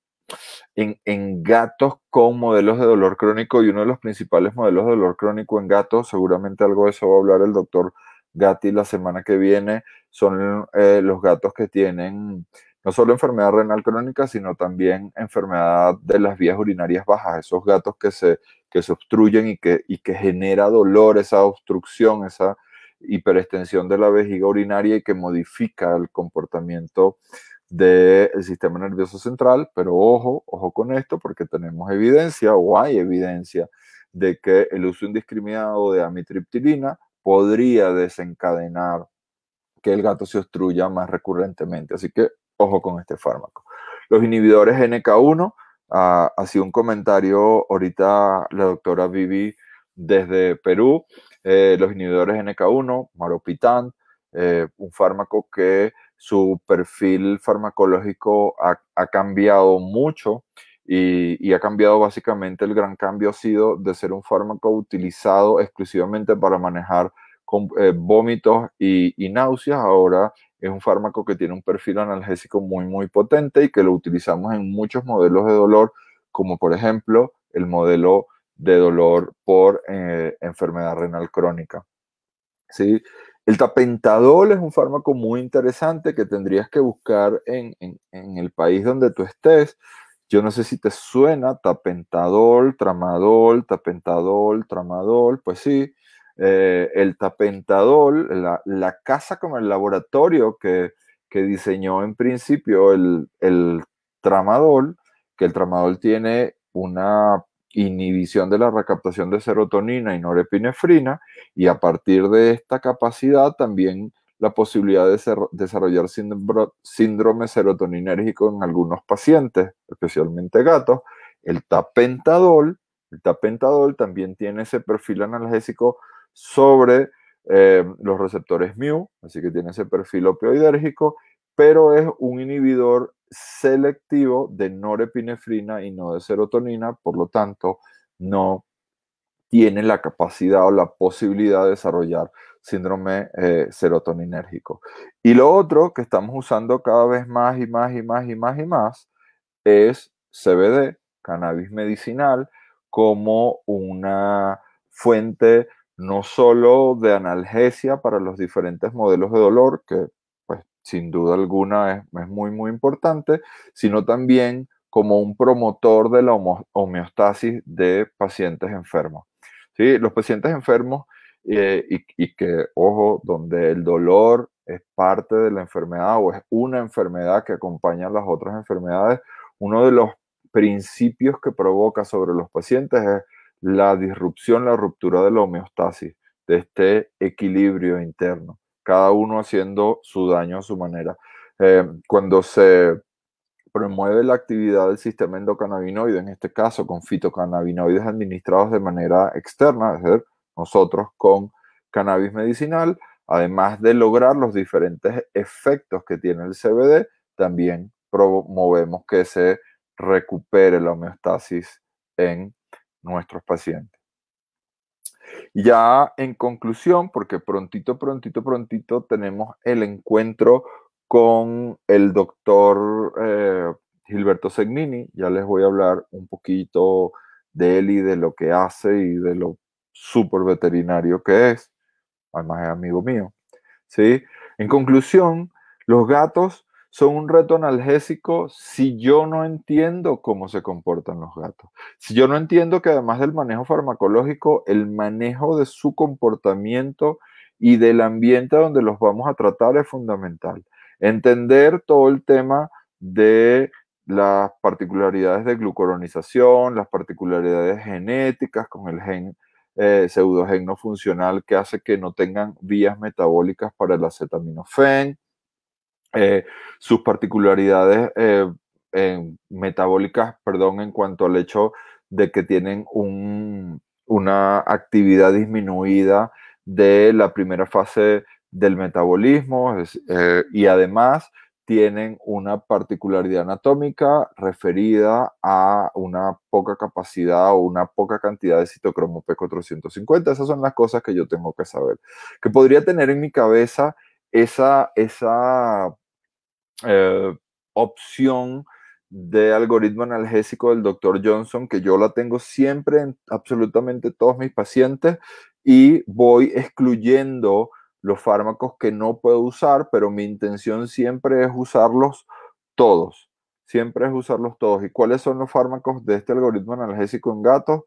en, en, gatos con modelos de dolor crónico y uno de los principales modelos de dolor crónico en gatos, seguramente algo de eso va a hablar el doctor Gatti la semana que viene son eh, los gatos que tienen no solo enfermedad renal crónica, sino también enfermedad de las vías urinarias bajas, esos gatos que se, que se obstruyen y que, y que genera dolor, esa obstrucción, esa hiperextensión de la vejiga urinaria y que modifica el comportamiento del sistema nervioso central, pero ojo, ojo con esto porque tenemos evidencia o hay evidencia de que el uso indiscriminado de amitriptilina podría desencadenar que el gato se obstruya más recurrentemente. Así que ojo con este fármaco. Los inhibidores NK1, ha sido un comentario ahorita la doctora Vivi desde Perú, eh, los inhibidores NK1, maropitant, eh, un fármaco que su perfil farmacológico ha cambiado mucho y, ha cambiado básicamente, el gran cambio ha sido de ser un fármaco utilizado exclusivamente para manejar eh, vómitos y, náuseas, ahora es un fármaco que tiene un perfil analgésico muy, muy potente y que lo utilizamos en muchos modelos de dolor, como por ejemplo el modelo de dolor por eh, enfermedad renal crónica. ¿Sí? El tapentadol es un fármaco muy interesante que tendrías que buscar en el país donde tú estés. Yo no sé si te suena tapentadol, tramadol, tapentadol, tramadol, pues sí. Eh, el tapentadol, la, casa como el laboratorio que, que diseñó en principio el, el, tramadol, que el tramadol tiene una inhibición de la recaptación de serotonina y norepinefrina, y a partir de esta capacidad también la posibilidad de desarrollar síndrome serotoninérgico en algunos pacientes, especialmente gatos. El tapentadol, el también tiene ese perfil analgésico sobre eh, los receptores mu, así que tiene ese perfil opioidérgico, pero es un inhibidor selectivo de norepinefrina y no de serotonina, por lo tanto, no tiene la capacidad o la posibilidad de desarrollar síndrome eh, serotoninérgico. Y lo otro que estamos usando cada vez más y más y más y más y más es CBD, cannabis medicinal, como una fuente no solo de analgesia para los diferentes modelos de dolor, que pues sin duda alguna es muy muy importante, sino también como un promotor de la homeostasis de pacientes enfermos. ¿sí? Los pacientes enfermos eh, y, que, ojo, donde el dolor es parte de la enfermedad o es una enfermedad que acompaña a las otras enfermedades, uno de los principios que provoca sobre los pacientes es la disrupción, la ruptura de la homeostasis, de este equilibrio interno, cada uno haciendo su daño a su manera. Eh, cuando se promueve la actividad del sistema endocannabinoide, en este caso con fitocannabinoides administrados de manera externa, es decir, nosotros con cannabis medicinal, además de lograr los diferentes efectos que tiene el CBD, también promovemos que se recupere la homeostasis en nuestros pacientes. Ya en conclusión, porque prontito, prontito, prontito tenemos el encuentro con el doctor eh, Gilberto Segnini. Ya les voy a hablar un poquito de él y de lo que hace y de lo súper veterinario que es. Además es amigo mío. ¿sí? En conclusión, los gatos son un reto analgésico si yo no entiendo cómo se comportan los gatos. Si yo no entiendo que además del manejo farmacológico, el manejo de su comportamiento y del ambiente donde los vamos a tratar es fundamental. Entender todo el tema de las particularidades de glucoronización, las particularidades genéticas con el gen eh, funcional que hace que no tengan vías metabólicas para el acetaminofén, eh, sus particularidades eh, metabólicas, perdón, en cuanto al hecho de que tienen una actividad disminuida de la primera fase del metabolismo eh, y además tienen una particularidad anatómica referida a una poca capacidad o una poca cantidad de citocromo P450. Esas son las cosas que yo tengo que saber. Que podría tener en mi cabeza esa, esa eh, opción de algoritmo analgésico del doctor Johnson, que yo la tengo siempre en absolutamente todos mis pacientes y voy excluyendo los fármacos que no puedo usar, pero mi intención siempre es usarlos todos. Siempre es usarlos todos. ¿Y cuáles son los fármacos de este algoritmo analgésico en gatos?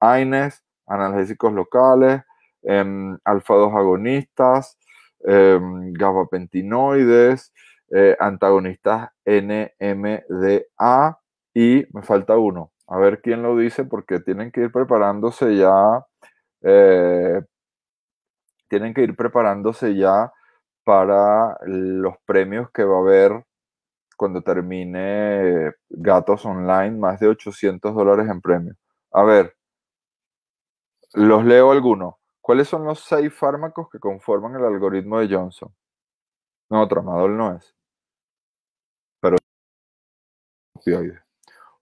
AINES, analgésicos locales, em, alfados agonistas, em, gabapentinoides, eh, antagonistas NMDA y me falta uno. A ver quién lo dice porque tienen que ir preparándose ya eh, tienen que ir preparándose ya para los premios que va a haber cuando termine Gatos Online, más de 800 dólares en premios. A ver, los leo algunos. ¿Cuáles son los seis fármacos que conforman el algoritmo de Johnson? No, tramadol no es. Pero opioides.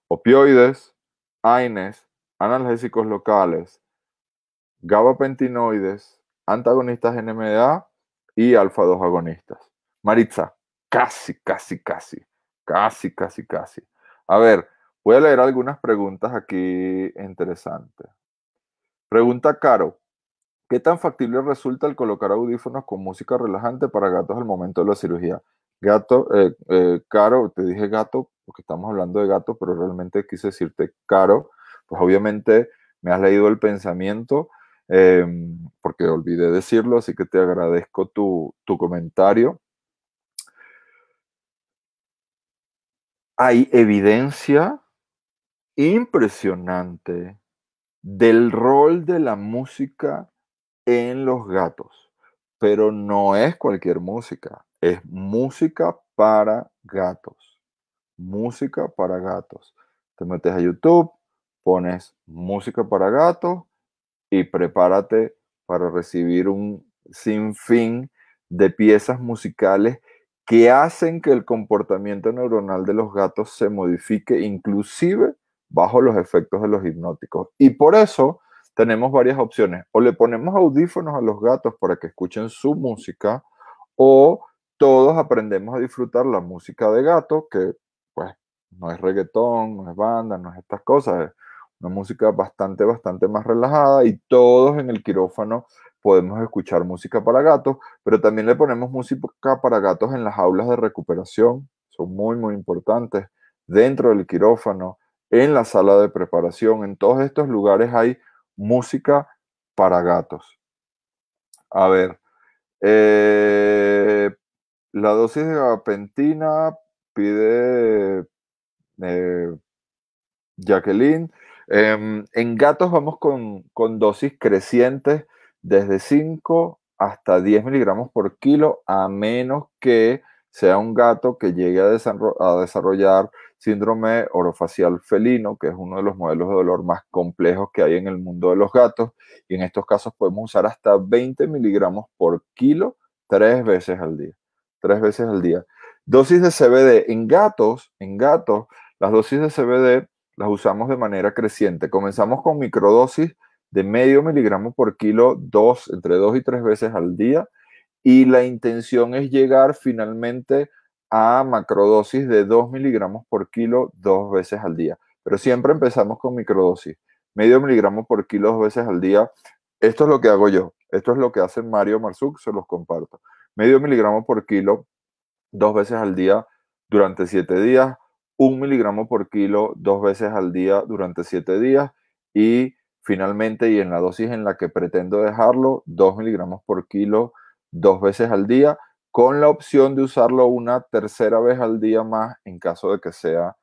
Opioides, AINES, analgésicos locales, gabapentinoides, antagonistas en MDA y alfa 2 agonistas. Maritza, casi, casi, casi, casi, casi, casi. A ver, voy a leer algunas preguntas aquí interesantes. Pregunta Caro. ¿Qué tan factible resulta el colocar audífonos con música relajante para gatos al momento de la cirugía? Gato, eh, eh, Caro, te dije gato porque estamos hablando de gato, pero realmente quise decirte Caro. Pues obviamente me has leído el pensamiento Em, porque olvidé decirlo, así que te agradezco tu, tu comentario. Hay evidencia impresionante del rol de la música en los gatos, pero no es cualquier música, es música para gatos, música para gatos. Te metes a YouTube, pones música para gatos y prepárate para recibir un sinfín de piezas musicales que hacen que el comportamiento neuronal de los gatos se modifique inclusive bajo los efectos de los hipnóticos. Y por eso tenemos varias opciones. O le ponemos audífonos a los gatos para que escuchen su música, o todos aprendemos a disfrutar la música de gato, que pues no es reggaetón, no es banda, no es estas cosas, una música bastante, bastante más relajada y todos en el quirófano podemos escuchar música para gatos, pero también le ponemos música para gatos en las aulas de recuperación, son muy, muy importantes, dentro del quirófano, en la sala de preparación, en todos estos lugares hay música para gatos. A ver, eh, la dosis de apentina pide eh, Jacqueline. Em, en gatos vamos con, dosis crecientes desde 5 hasta 10 miligramos por kilo, a menos que sea un gato que llegue a, desarrollar síndrome orofacial felino, que es uno de los modelos de dolor más complejos que hay en el mundo de los gatos, y en estos casos podemos usar hasta 20 miligramos por kilo tres veces al día. Tres veces al día. Dosis de CBD en gatos, en gatos, las dosis de CBD las usamos de manera creciente. Comenzamos con microdosis de medio miligramo por kilo, dos, entre dos y tres veces al día, y la intención es llegar finalmente a macrodosis de 2 miligramos por kilo dos veces al día. Pero siempre empezamos con microdosis, medio miligramo por kilo dos veces al día. Esto es lo que hago yo, esto es lo que hace Mario Marzuc, se los comparto. Medio miligramo por kilo dos veces al día durante siete días, un miligramo por kilo dos veces al día durante siete días y finalmente y en la dosis en la que pretendo dejarlo, dos miligramos por kilo dos veces al día con la opción de usarlo una tercera vez al día más en caso de que sea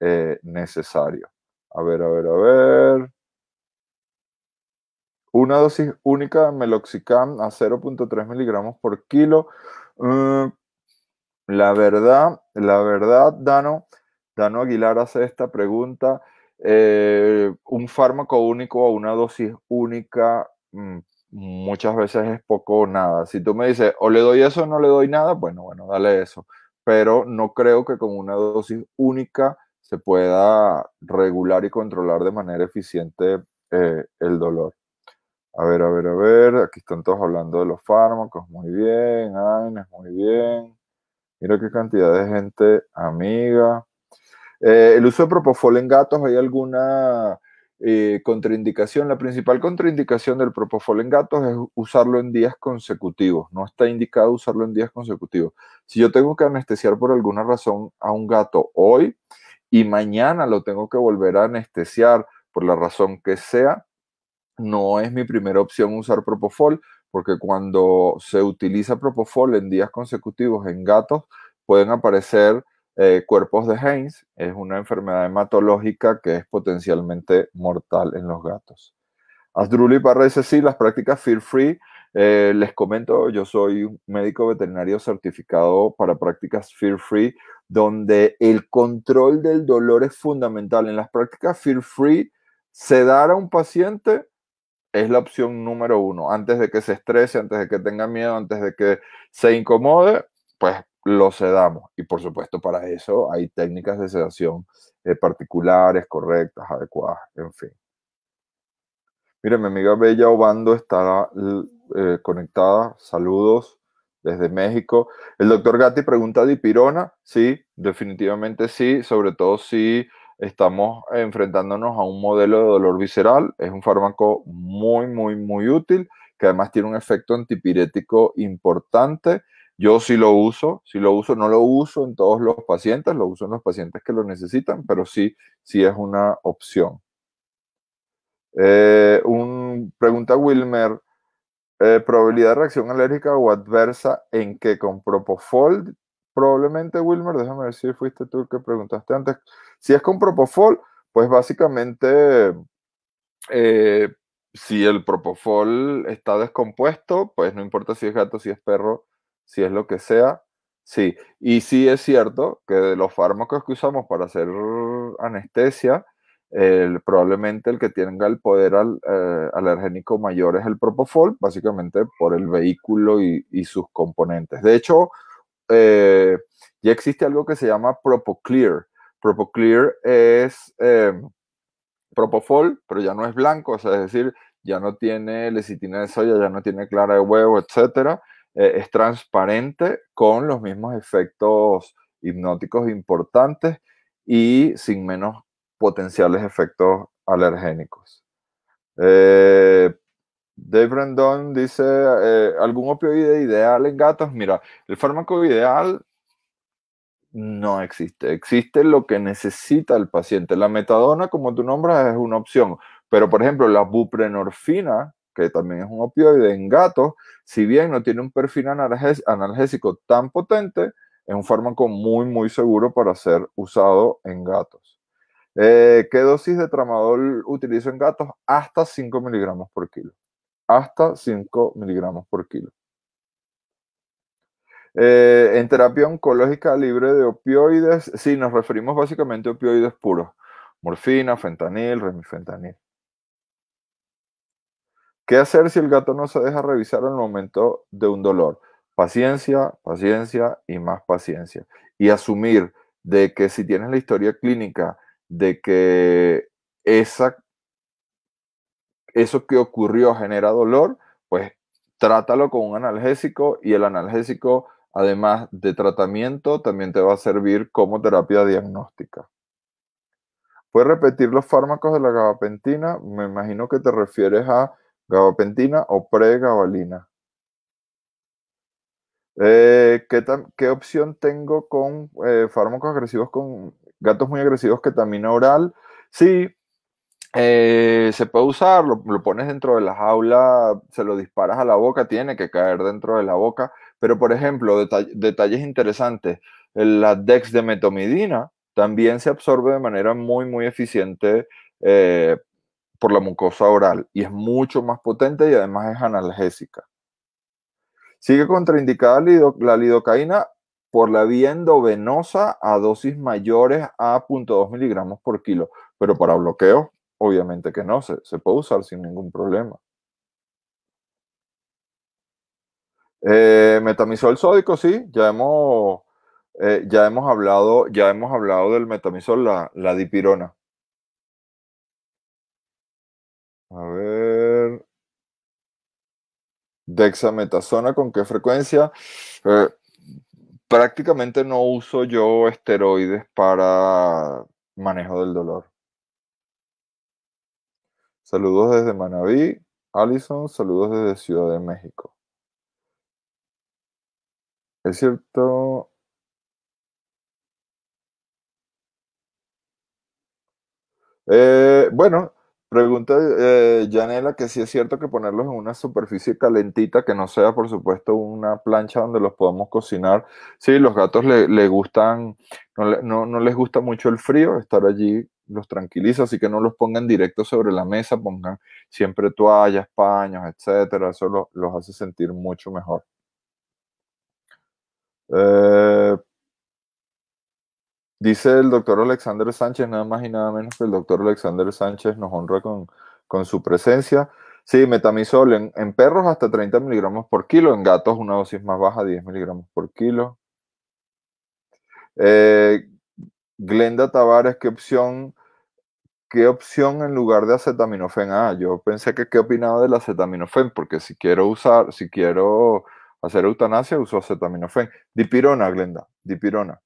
eh, necesario. A ver, a ver, a ver. Una dosis única de meloxicam a 0.3 miligramos por kilo. Mm, la verdad, la verdad, Dano, Dano Aguilar hace esta pregunta. Eh, un fármaco único o una dosis única mm, muchas veces es poco o nada. Si tú me dices, o le doy eso o no le doy nada, bueno, bueno, dale eso. Pero no creo que con una dosis única se pueda regular y controlar de manera eficiente eh, el dolor. A ver, a ver, a ver, aquí están todos hablando de los fármacos, muy bien, Aines, muy bien. Mira qué cantidad de gente amiga. Eh, el uso de propofol en gatos, ¿hay alguna eh, contraindicación? La principal contraindicación del propofol en gatos es usarlo en días consecutivos. No está indicado usarlo en días consecutivos. Si yo tengo que anestesiar por alguna razón a un gato hoy y mañana lo tengo que volver a anestesiar por la razón que sea, no es mi primera opción usar propofol, porque cuando se utiliza propofol en días consecutivos en gatos, pueden aparecer eh, cuerpos de Heinz es una enfermedad hematológica que es potencialmente mortal en los gatos. Asdruli Parra dice, sí, las prácticas Fear Free, eh, les comento, yo soy un médico veterinario certificado para prácticas Fear Free, donde el control del dolor es fundamental. En las prácticas Fear Free, sedar a un paciente es la opción número uno. Antes de que se estrese, antes de que tenga miedo, antes de que se incomode, pues lo sedamos. Y por supuesto, para eso hay técnicas de sedación eh, particulares, correctas, adecuadas, en fin. Mire, mi amiga Bella Obando está eh, conectada. Saludos desde México. El doctor Gatti pregunta, ¿dipirona? Sí, definitivamente sí, sobre todo si estamos enfrentándonos a un modelo de dolor visceral. Es un fármaco muy, muy, muy útil, que además tiene un efecto antipirético importante yo sí lo uso, si lo uso, no lo uso en todos los pacientes, lo uso en los pacientes que lo necesitan, pero sí, sí es una opción. Eh, un, pregunta Wilmer, eh, probabilidad de reacción alérgica o adversa en que con propofol, probablemente Wilmer, déjame ver si fuiste tú el que preguntaste antes, si es con propofol, pues básicamente eh, si el propofol está descompuesto, pues no importa si es gato, si es perro, si es lo que sea, sí. Y sí es cierto que de los fármacos que usamos para hacer anestesia, probablemente el que tenga el poder eh, alergénico mayor es el propofol, básicamente por el vehículo y, sus componentes. De hecho, eh, ya existe algo que se llama Propoclear. Propoclear es em, propofol, pero ya no es blanco, es decir, ya no tiene lecitina de soya, ya no tiene clara de huevo, etcétera eh, es transparente con los mismos efectos hipnóticos importantes y sin menos potenciales efectos alergénicos. Eh, Dave dice, eh, ¿algún opioide ideal en gatos? Mira, el fármaco ideal no existe. Existe lo que necesita el paciente. La metadona, como tú nombras, es una opción. Pero, por ejemplo, la buprenorfina que también es un opioide en gatos, si bien no tiene un perfil analgésico tan potente, es un fármaco muy, muy seguro para ser usado en gatos. Eh, ¿Qué dosis de tramadol utilizo en gatos? Hasta 5 miligramos por kilo. Hasta 5 miligramos por kilo. Eh, en terapia oncológica libre de opioides, sí, nos referimos básicamente a opioides puros. Morfina, fentanil, remifentanil. ¿Qué hacer si el gato no se deja revisar al momento de un dolor? Paciencia, paciencia y más paciencia. Y asumir de que si tienes la historia clínica de que esa, eso que ocurrió genera dolor, pues trátalo con un analgésico y el analgésico, además de tratamiento, también te va a servir como terapia diagnóstica. ¿Puedes repetir los fármacos de la gabapentina? Me imagino que te refieres a gabapentina o pregabalina. Eh, ¿qué, opción tengo con eh, fármacos agresivos, con gatos muy agresivos, ketamina oral? Sí, eh, se puede usar, lo, pones dentro de la jaula, se lo disparas a la boca, tiene que caer dentro de la boca, pero por ejemplo, detalles interesantes, la dex también se absorbe de manera muy, muy eficiente por la mucosa oral y es mucho más potente y además es analgésica. Sigue contraindicada la lidocaína por la vía endovenosa a dosis mayores a 0.2 miligramos por kilo, pero para bloqueo, obviamente que no, se, se puede usar sin ningún problema. Eh, metamisol sódico, sí, ya hemos, eh, ya hemos hablado, ya hemos hablado del metamisol, la dipirona. A ver. Dexametasona, ¿con qué frecuencia? Eh, prácticamente no uso yo esteroides para manejo del dolor. Saludos desde Manaví. Allison, saludos desde Ciudad de México. Es cierto. Eh, bueno, Pregunta eh, Janela que si es cierto que ponerlos en una superficie calentita, que no sea por supuesto una plancha donde los podamos cocinar. Sí, los gatos le, gustan, no, les gusta mucho el frío, estar allí los tranquiliza, así que no los pongan directo sobre la mesa, pongan siempre toallas, paños, etcétera. Eso los hace sentir mucho mejor. Eh, Dice el doctor Alexander Sánchez, nada más y nada menos que el doctor Alexander Sánchez nos honra con, su presencia. Sí, metamizol en, perros hasta 30 miligramos por kilo, en gatos una dosis más baja, 10 miligramos por kilo. Eh, Glenda Tavares, ¿qué opción, ¿qué opción en lugar de acetaminofén? Ah, yo pensé que qué opinaba del acetaminofén, porque si quiero usar, si quiero hacer eutanasia, uso acetaminofén. Dipirona, Glenda, dipirona.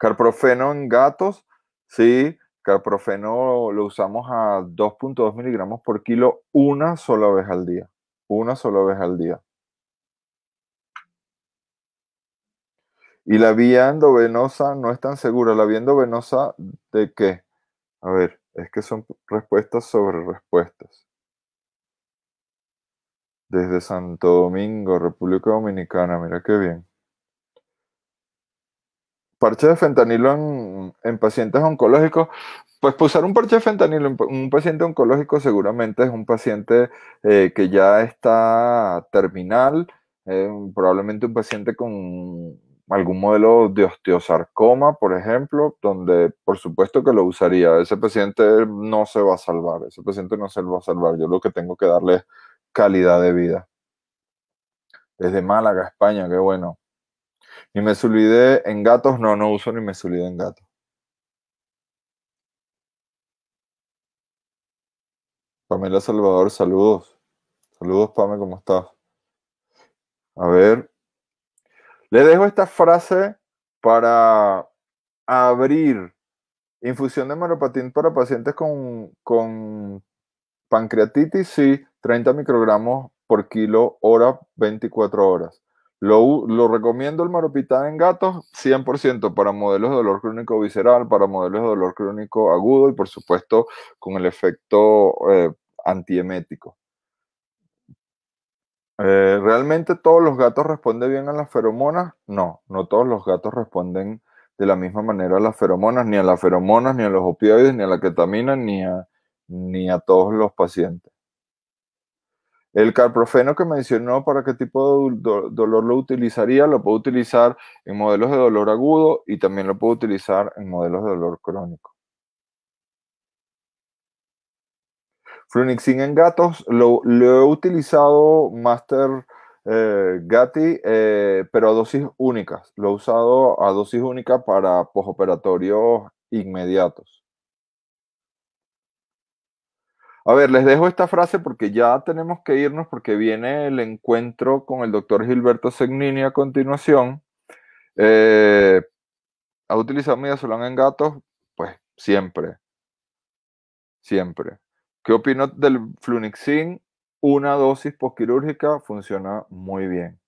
Carprofeno en gatos, sí, carprofeno lo usamos a 2.2 miligramos por kilo una sola vez al día. Una sola vez al día. Y la vía endovenosa no es tan segura. ¿La vía endovenosa de qué? A ver, es que son respuestas sobre respuestas. Desde Santo Domingo, República Dominicana, mira qué bien parche de fentanilo en, pacientes oncológicos, pues usar un parche de fentanilo en un paciente oncológico seguramente es un paciente eh, que ya está terminal, eh, probablemente un paciente con algún modelo de osteosarcoma, por ejemplo, donde por supuesto que lo usaría. Ese paciente no se va a salvar, ese paciente no se lo va a salvar. Yo lo que tengo que darle es calidad de vida. Desde Málaga, España, qué bueno me solide en gatos, no, no uso ni me solide en gatos. Pamela Salvador, saludos. Saludos, Pame, ¿cómo estás? A ver. Le dejo esta frase para abrir infusión de melopatín para pacientes con, con pancreatitis, sí, 30 microgramos por kilo hora, 24 horas. Lo, recomiendo el maropitán en gatos 100% para modelos de dolor crónico visceral, para modelos de dolor crónico agudo y por supuesto con el efecto eh, antiemético. Eh, ¿Realmente todos los gatos responden bien a las feromonas? No, no todos los gatos responden de la misma manera a las feromonas, ni a las feromonas, ni a los opioides, ni a la ketamina, ni ni a todos los pacientes. El carprofeno que mencionó, ¿para qué tipo de dolor lo utilizaría? Lo puedo utilizar en modelos de dolor agudo y también lo puedo utilizar en modelos de dolor crónico. Flunixin en gatos, lo, he utilizado Master Gati, eh, Gatti, eh, pero a dosis únicas. Lo he usado a dosis única para posoperatorios inmediatos. A ver, les dejo esta frase porque ya tenemos que irnos porque viene el encuentro con el doctor Gilberto Segnini a continuación. Eh, ¿Ha utilizado midazolam en gatos? Pues siempre. Siempre. ¿Qué opino del flunixin? Una dosis posquirúrgica funciona muy bien.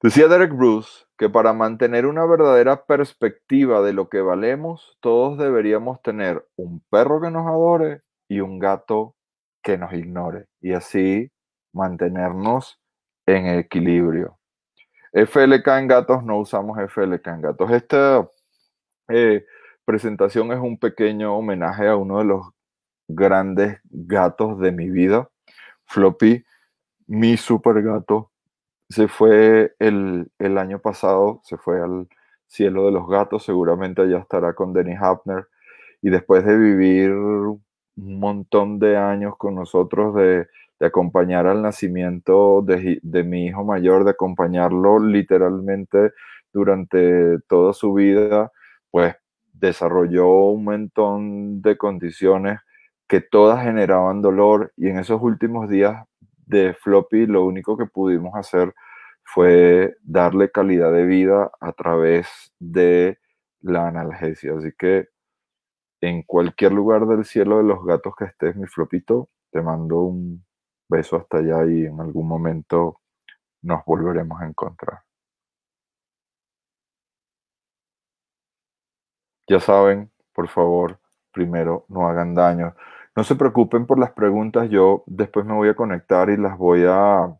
Decía Derek Bruce que para mantener una verdadera perspectiva de lo que valemos, todos deberíamos tener un perro que nos adore, y un gato que nos ignore y así mantenernos en equilibrio. FLK en gatos, no usamos FLK en gatos. Esta eh, presentación es un pequeño homenaje a uno de los grandes gatos de mi vida. Floppy, mi super gato, se fue el, el año pasado, se fue al cielo de los gatos, seguramente allá estará con Denny Hapner. Y después de vivir un montón de años con nosotros de, acompañar al nacimiento de, mi hijo mayor, de acompañarlo literalmente durante toda su vida, pues desarrolló un montón de condiciones que todas generaban dolor y en esos últimos días de Floppy lo único que pudimos hacer fue darle calidad de vida a través de la analgesia. Así que en cualquier lugar del cielo de los gatos que estés, mi flopito, te mando un beso hasta allá y en algún momento nos volveremos a encontrar. Ya saben, por favor, primero no hagan daño. No se preocupen por las preguntas, yo después me voy a conectar y las voy a,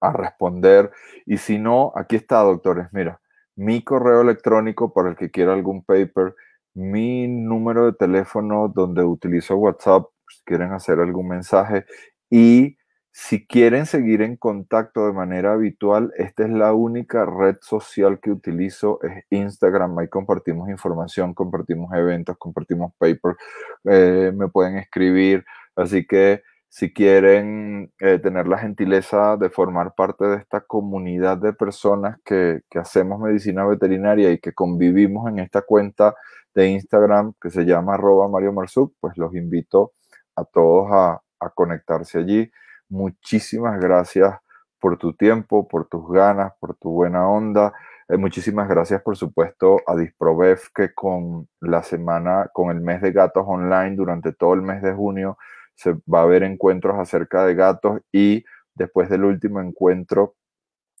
responder. Y si no, aquí está, doctores, mira, mi correo electrónico para el que quiera algún paper mi número de teléfono donde utilizo WhatsApp, si quieren hacer algún mensaje y si quieren seguir en contacto de manera habitual, esta es la única red social que utilizo, es Instagram. Ahí compartimos información, compartimos eventos, compartimos papers, eh, me pueden escribir. Así que si quieren eh, tener la gentileza de formar parte de esta comunidad de personas que, hacemos medicina veterinaria y que convivimos en esta cuenta de Instagram que se llama arroba Mario Marzuk, pues los invito a todos a, conectarse allí. Muchísimas gracias por tu tiempo, por tus ganas, por tu buena onda. Eh, muchísimas gracias, por supuesto, a Disprobef, que con la semana, con el mes de gatos online durante todo el mes de junio, se va a haber encuentros acerca de gatos y después del último encuentro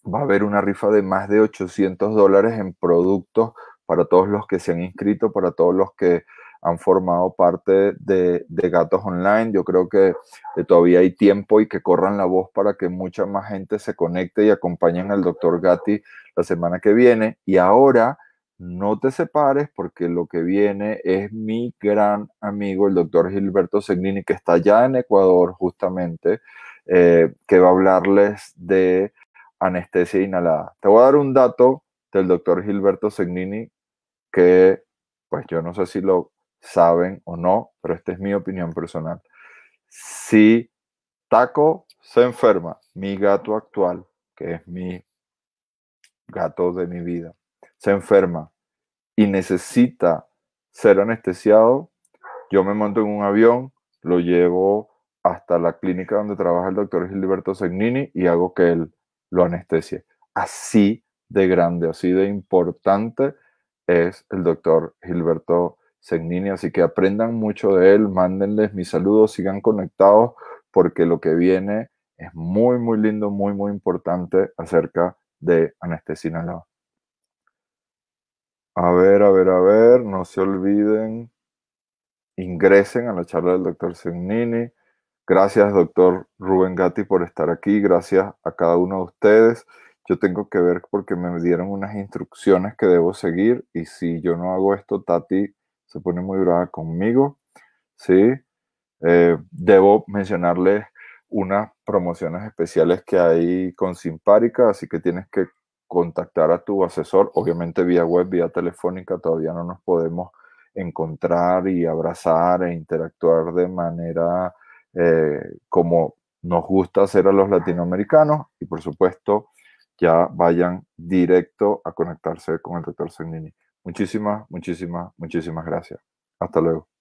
va a haber una rifa de más de 800 dólares en productos para todos los que se han inscrito, para todos los que han formado parte de, de Gatos Online. Yo creo que eh, todavía hay tiempo y que corran la voz para que mucha más gente se conecte y acompañen al doctor Gatti la semana que viene. Y ahora no te separes porque lo que viene es mi gran amigo, el doctor Gilberto Segnini, que está ya en Ecuador justamente, eh, que va a hablarles de anestesia inhalada. Te voy a dar un dato del doctor Gilberto Segnini que, pues yo no sé si lo saben o no, pero esta es mi opinión personal. Si Taco se enferma, mi gato actual, que es mi gato de mi vida, se enferma y necesita ser anestesiado, yo me monto en un avión, lo llevo hasta la clínica donde trabaja el doctor Gilberto Segnini y hago que él lo anestesie. Así de grande, así de importante es el doctor Gilberto Segnini. Así que aprendan mucho de él, mándenles mis saludos, sigan conectados porque lo que viene es muy, muy lindo, muy, muy importante acerca de anestesia a ver, a ver, a ver, no se olviden, ingresen a la charla del doctor Cignini. Gracias, doctor Rubén Gatti, por estar aquí. Gracias a cada uno de ustedes. Yo tengo que ver porque me dieron unas instrucciones que debo seguir y si yo no hago esto, Tati se pone muy brava conmigo. Sí, eh, debo mencionarles unas promociones especiales que hay con Simpárica, así que tienes que contactar a tu asesor, obviamente vía web, vía telefónica, todavía no nos podemos encontrar y abrazar e interactuar de manera eh, como nos gusta hacer a los latinoamericanos y por supuesto ya vayan directo a conectarse con el doctor Sagnini. Muchísimas, muchísimas, muchísimas gracias. Hasta luego.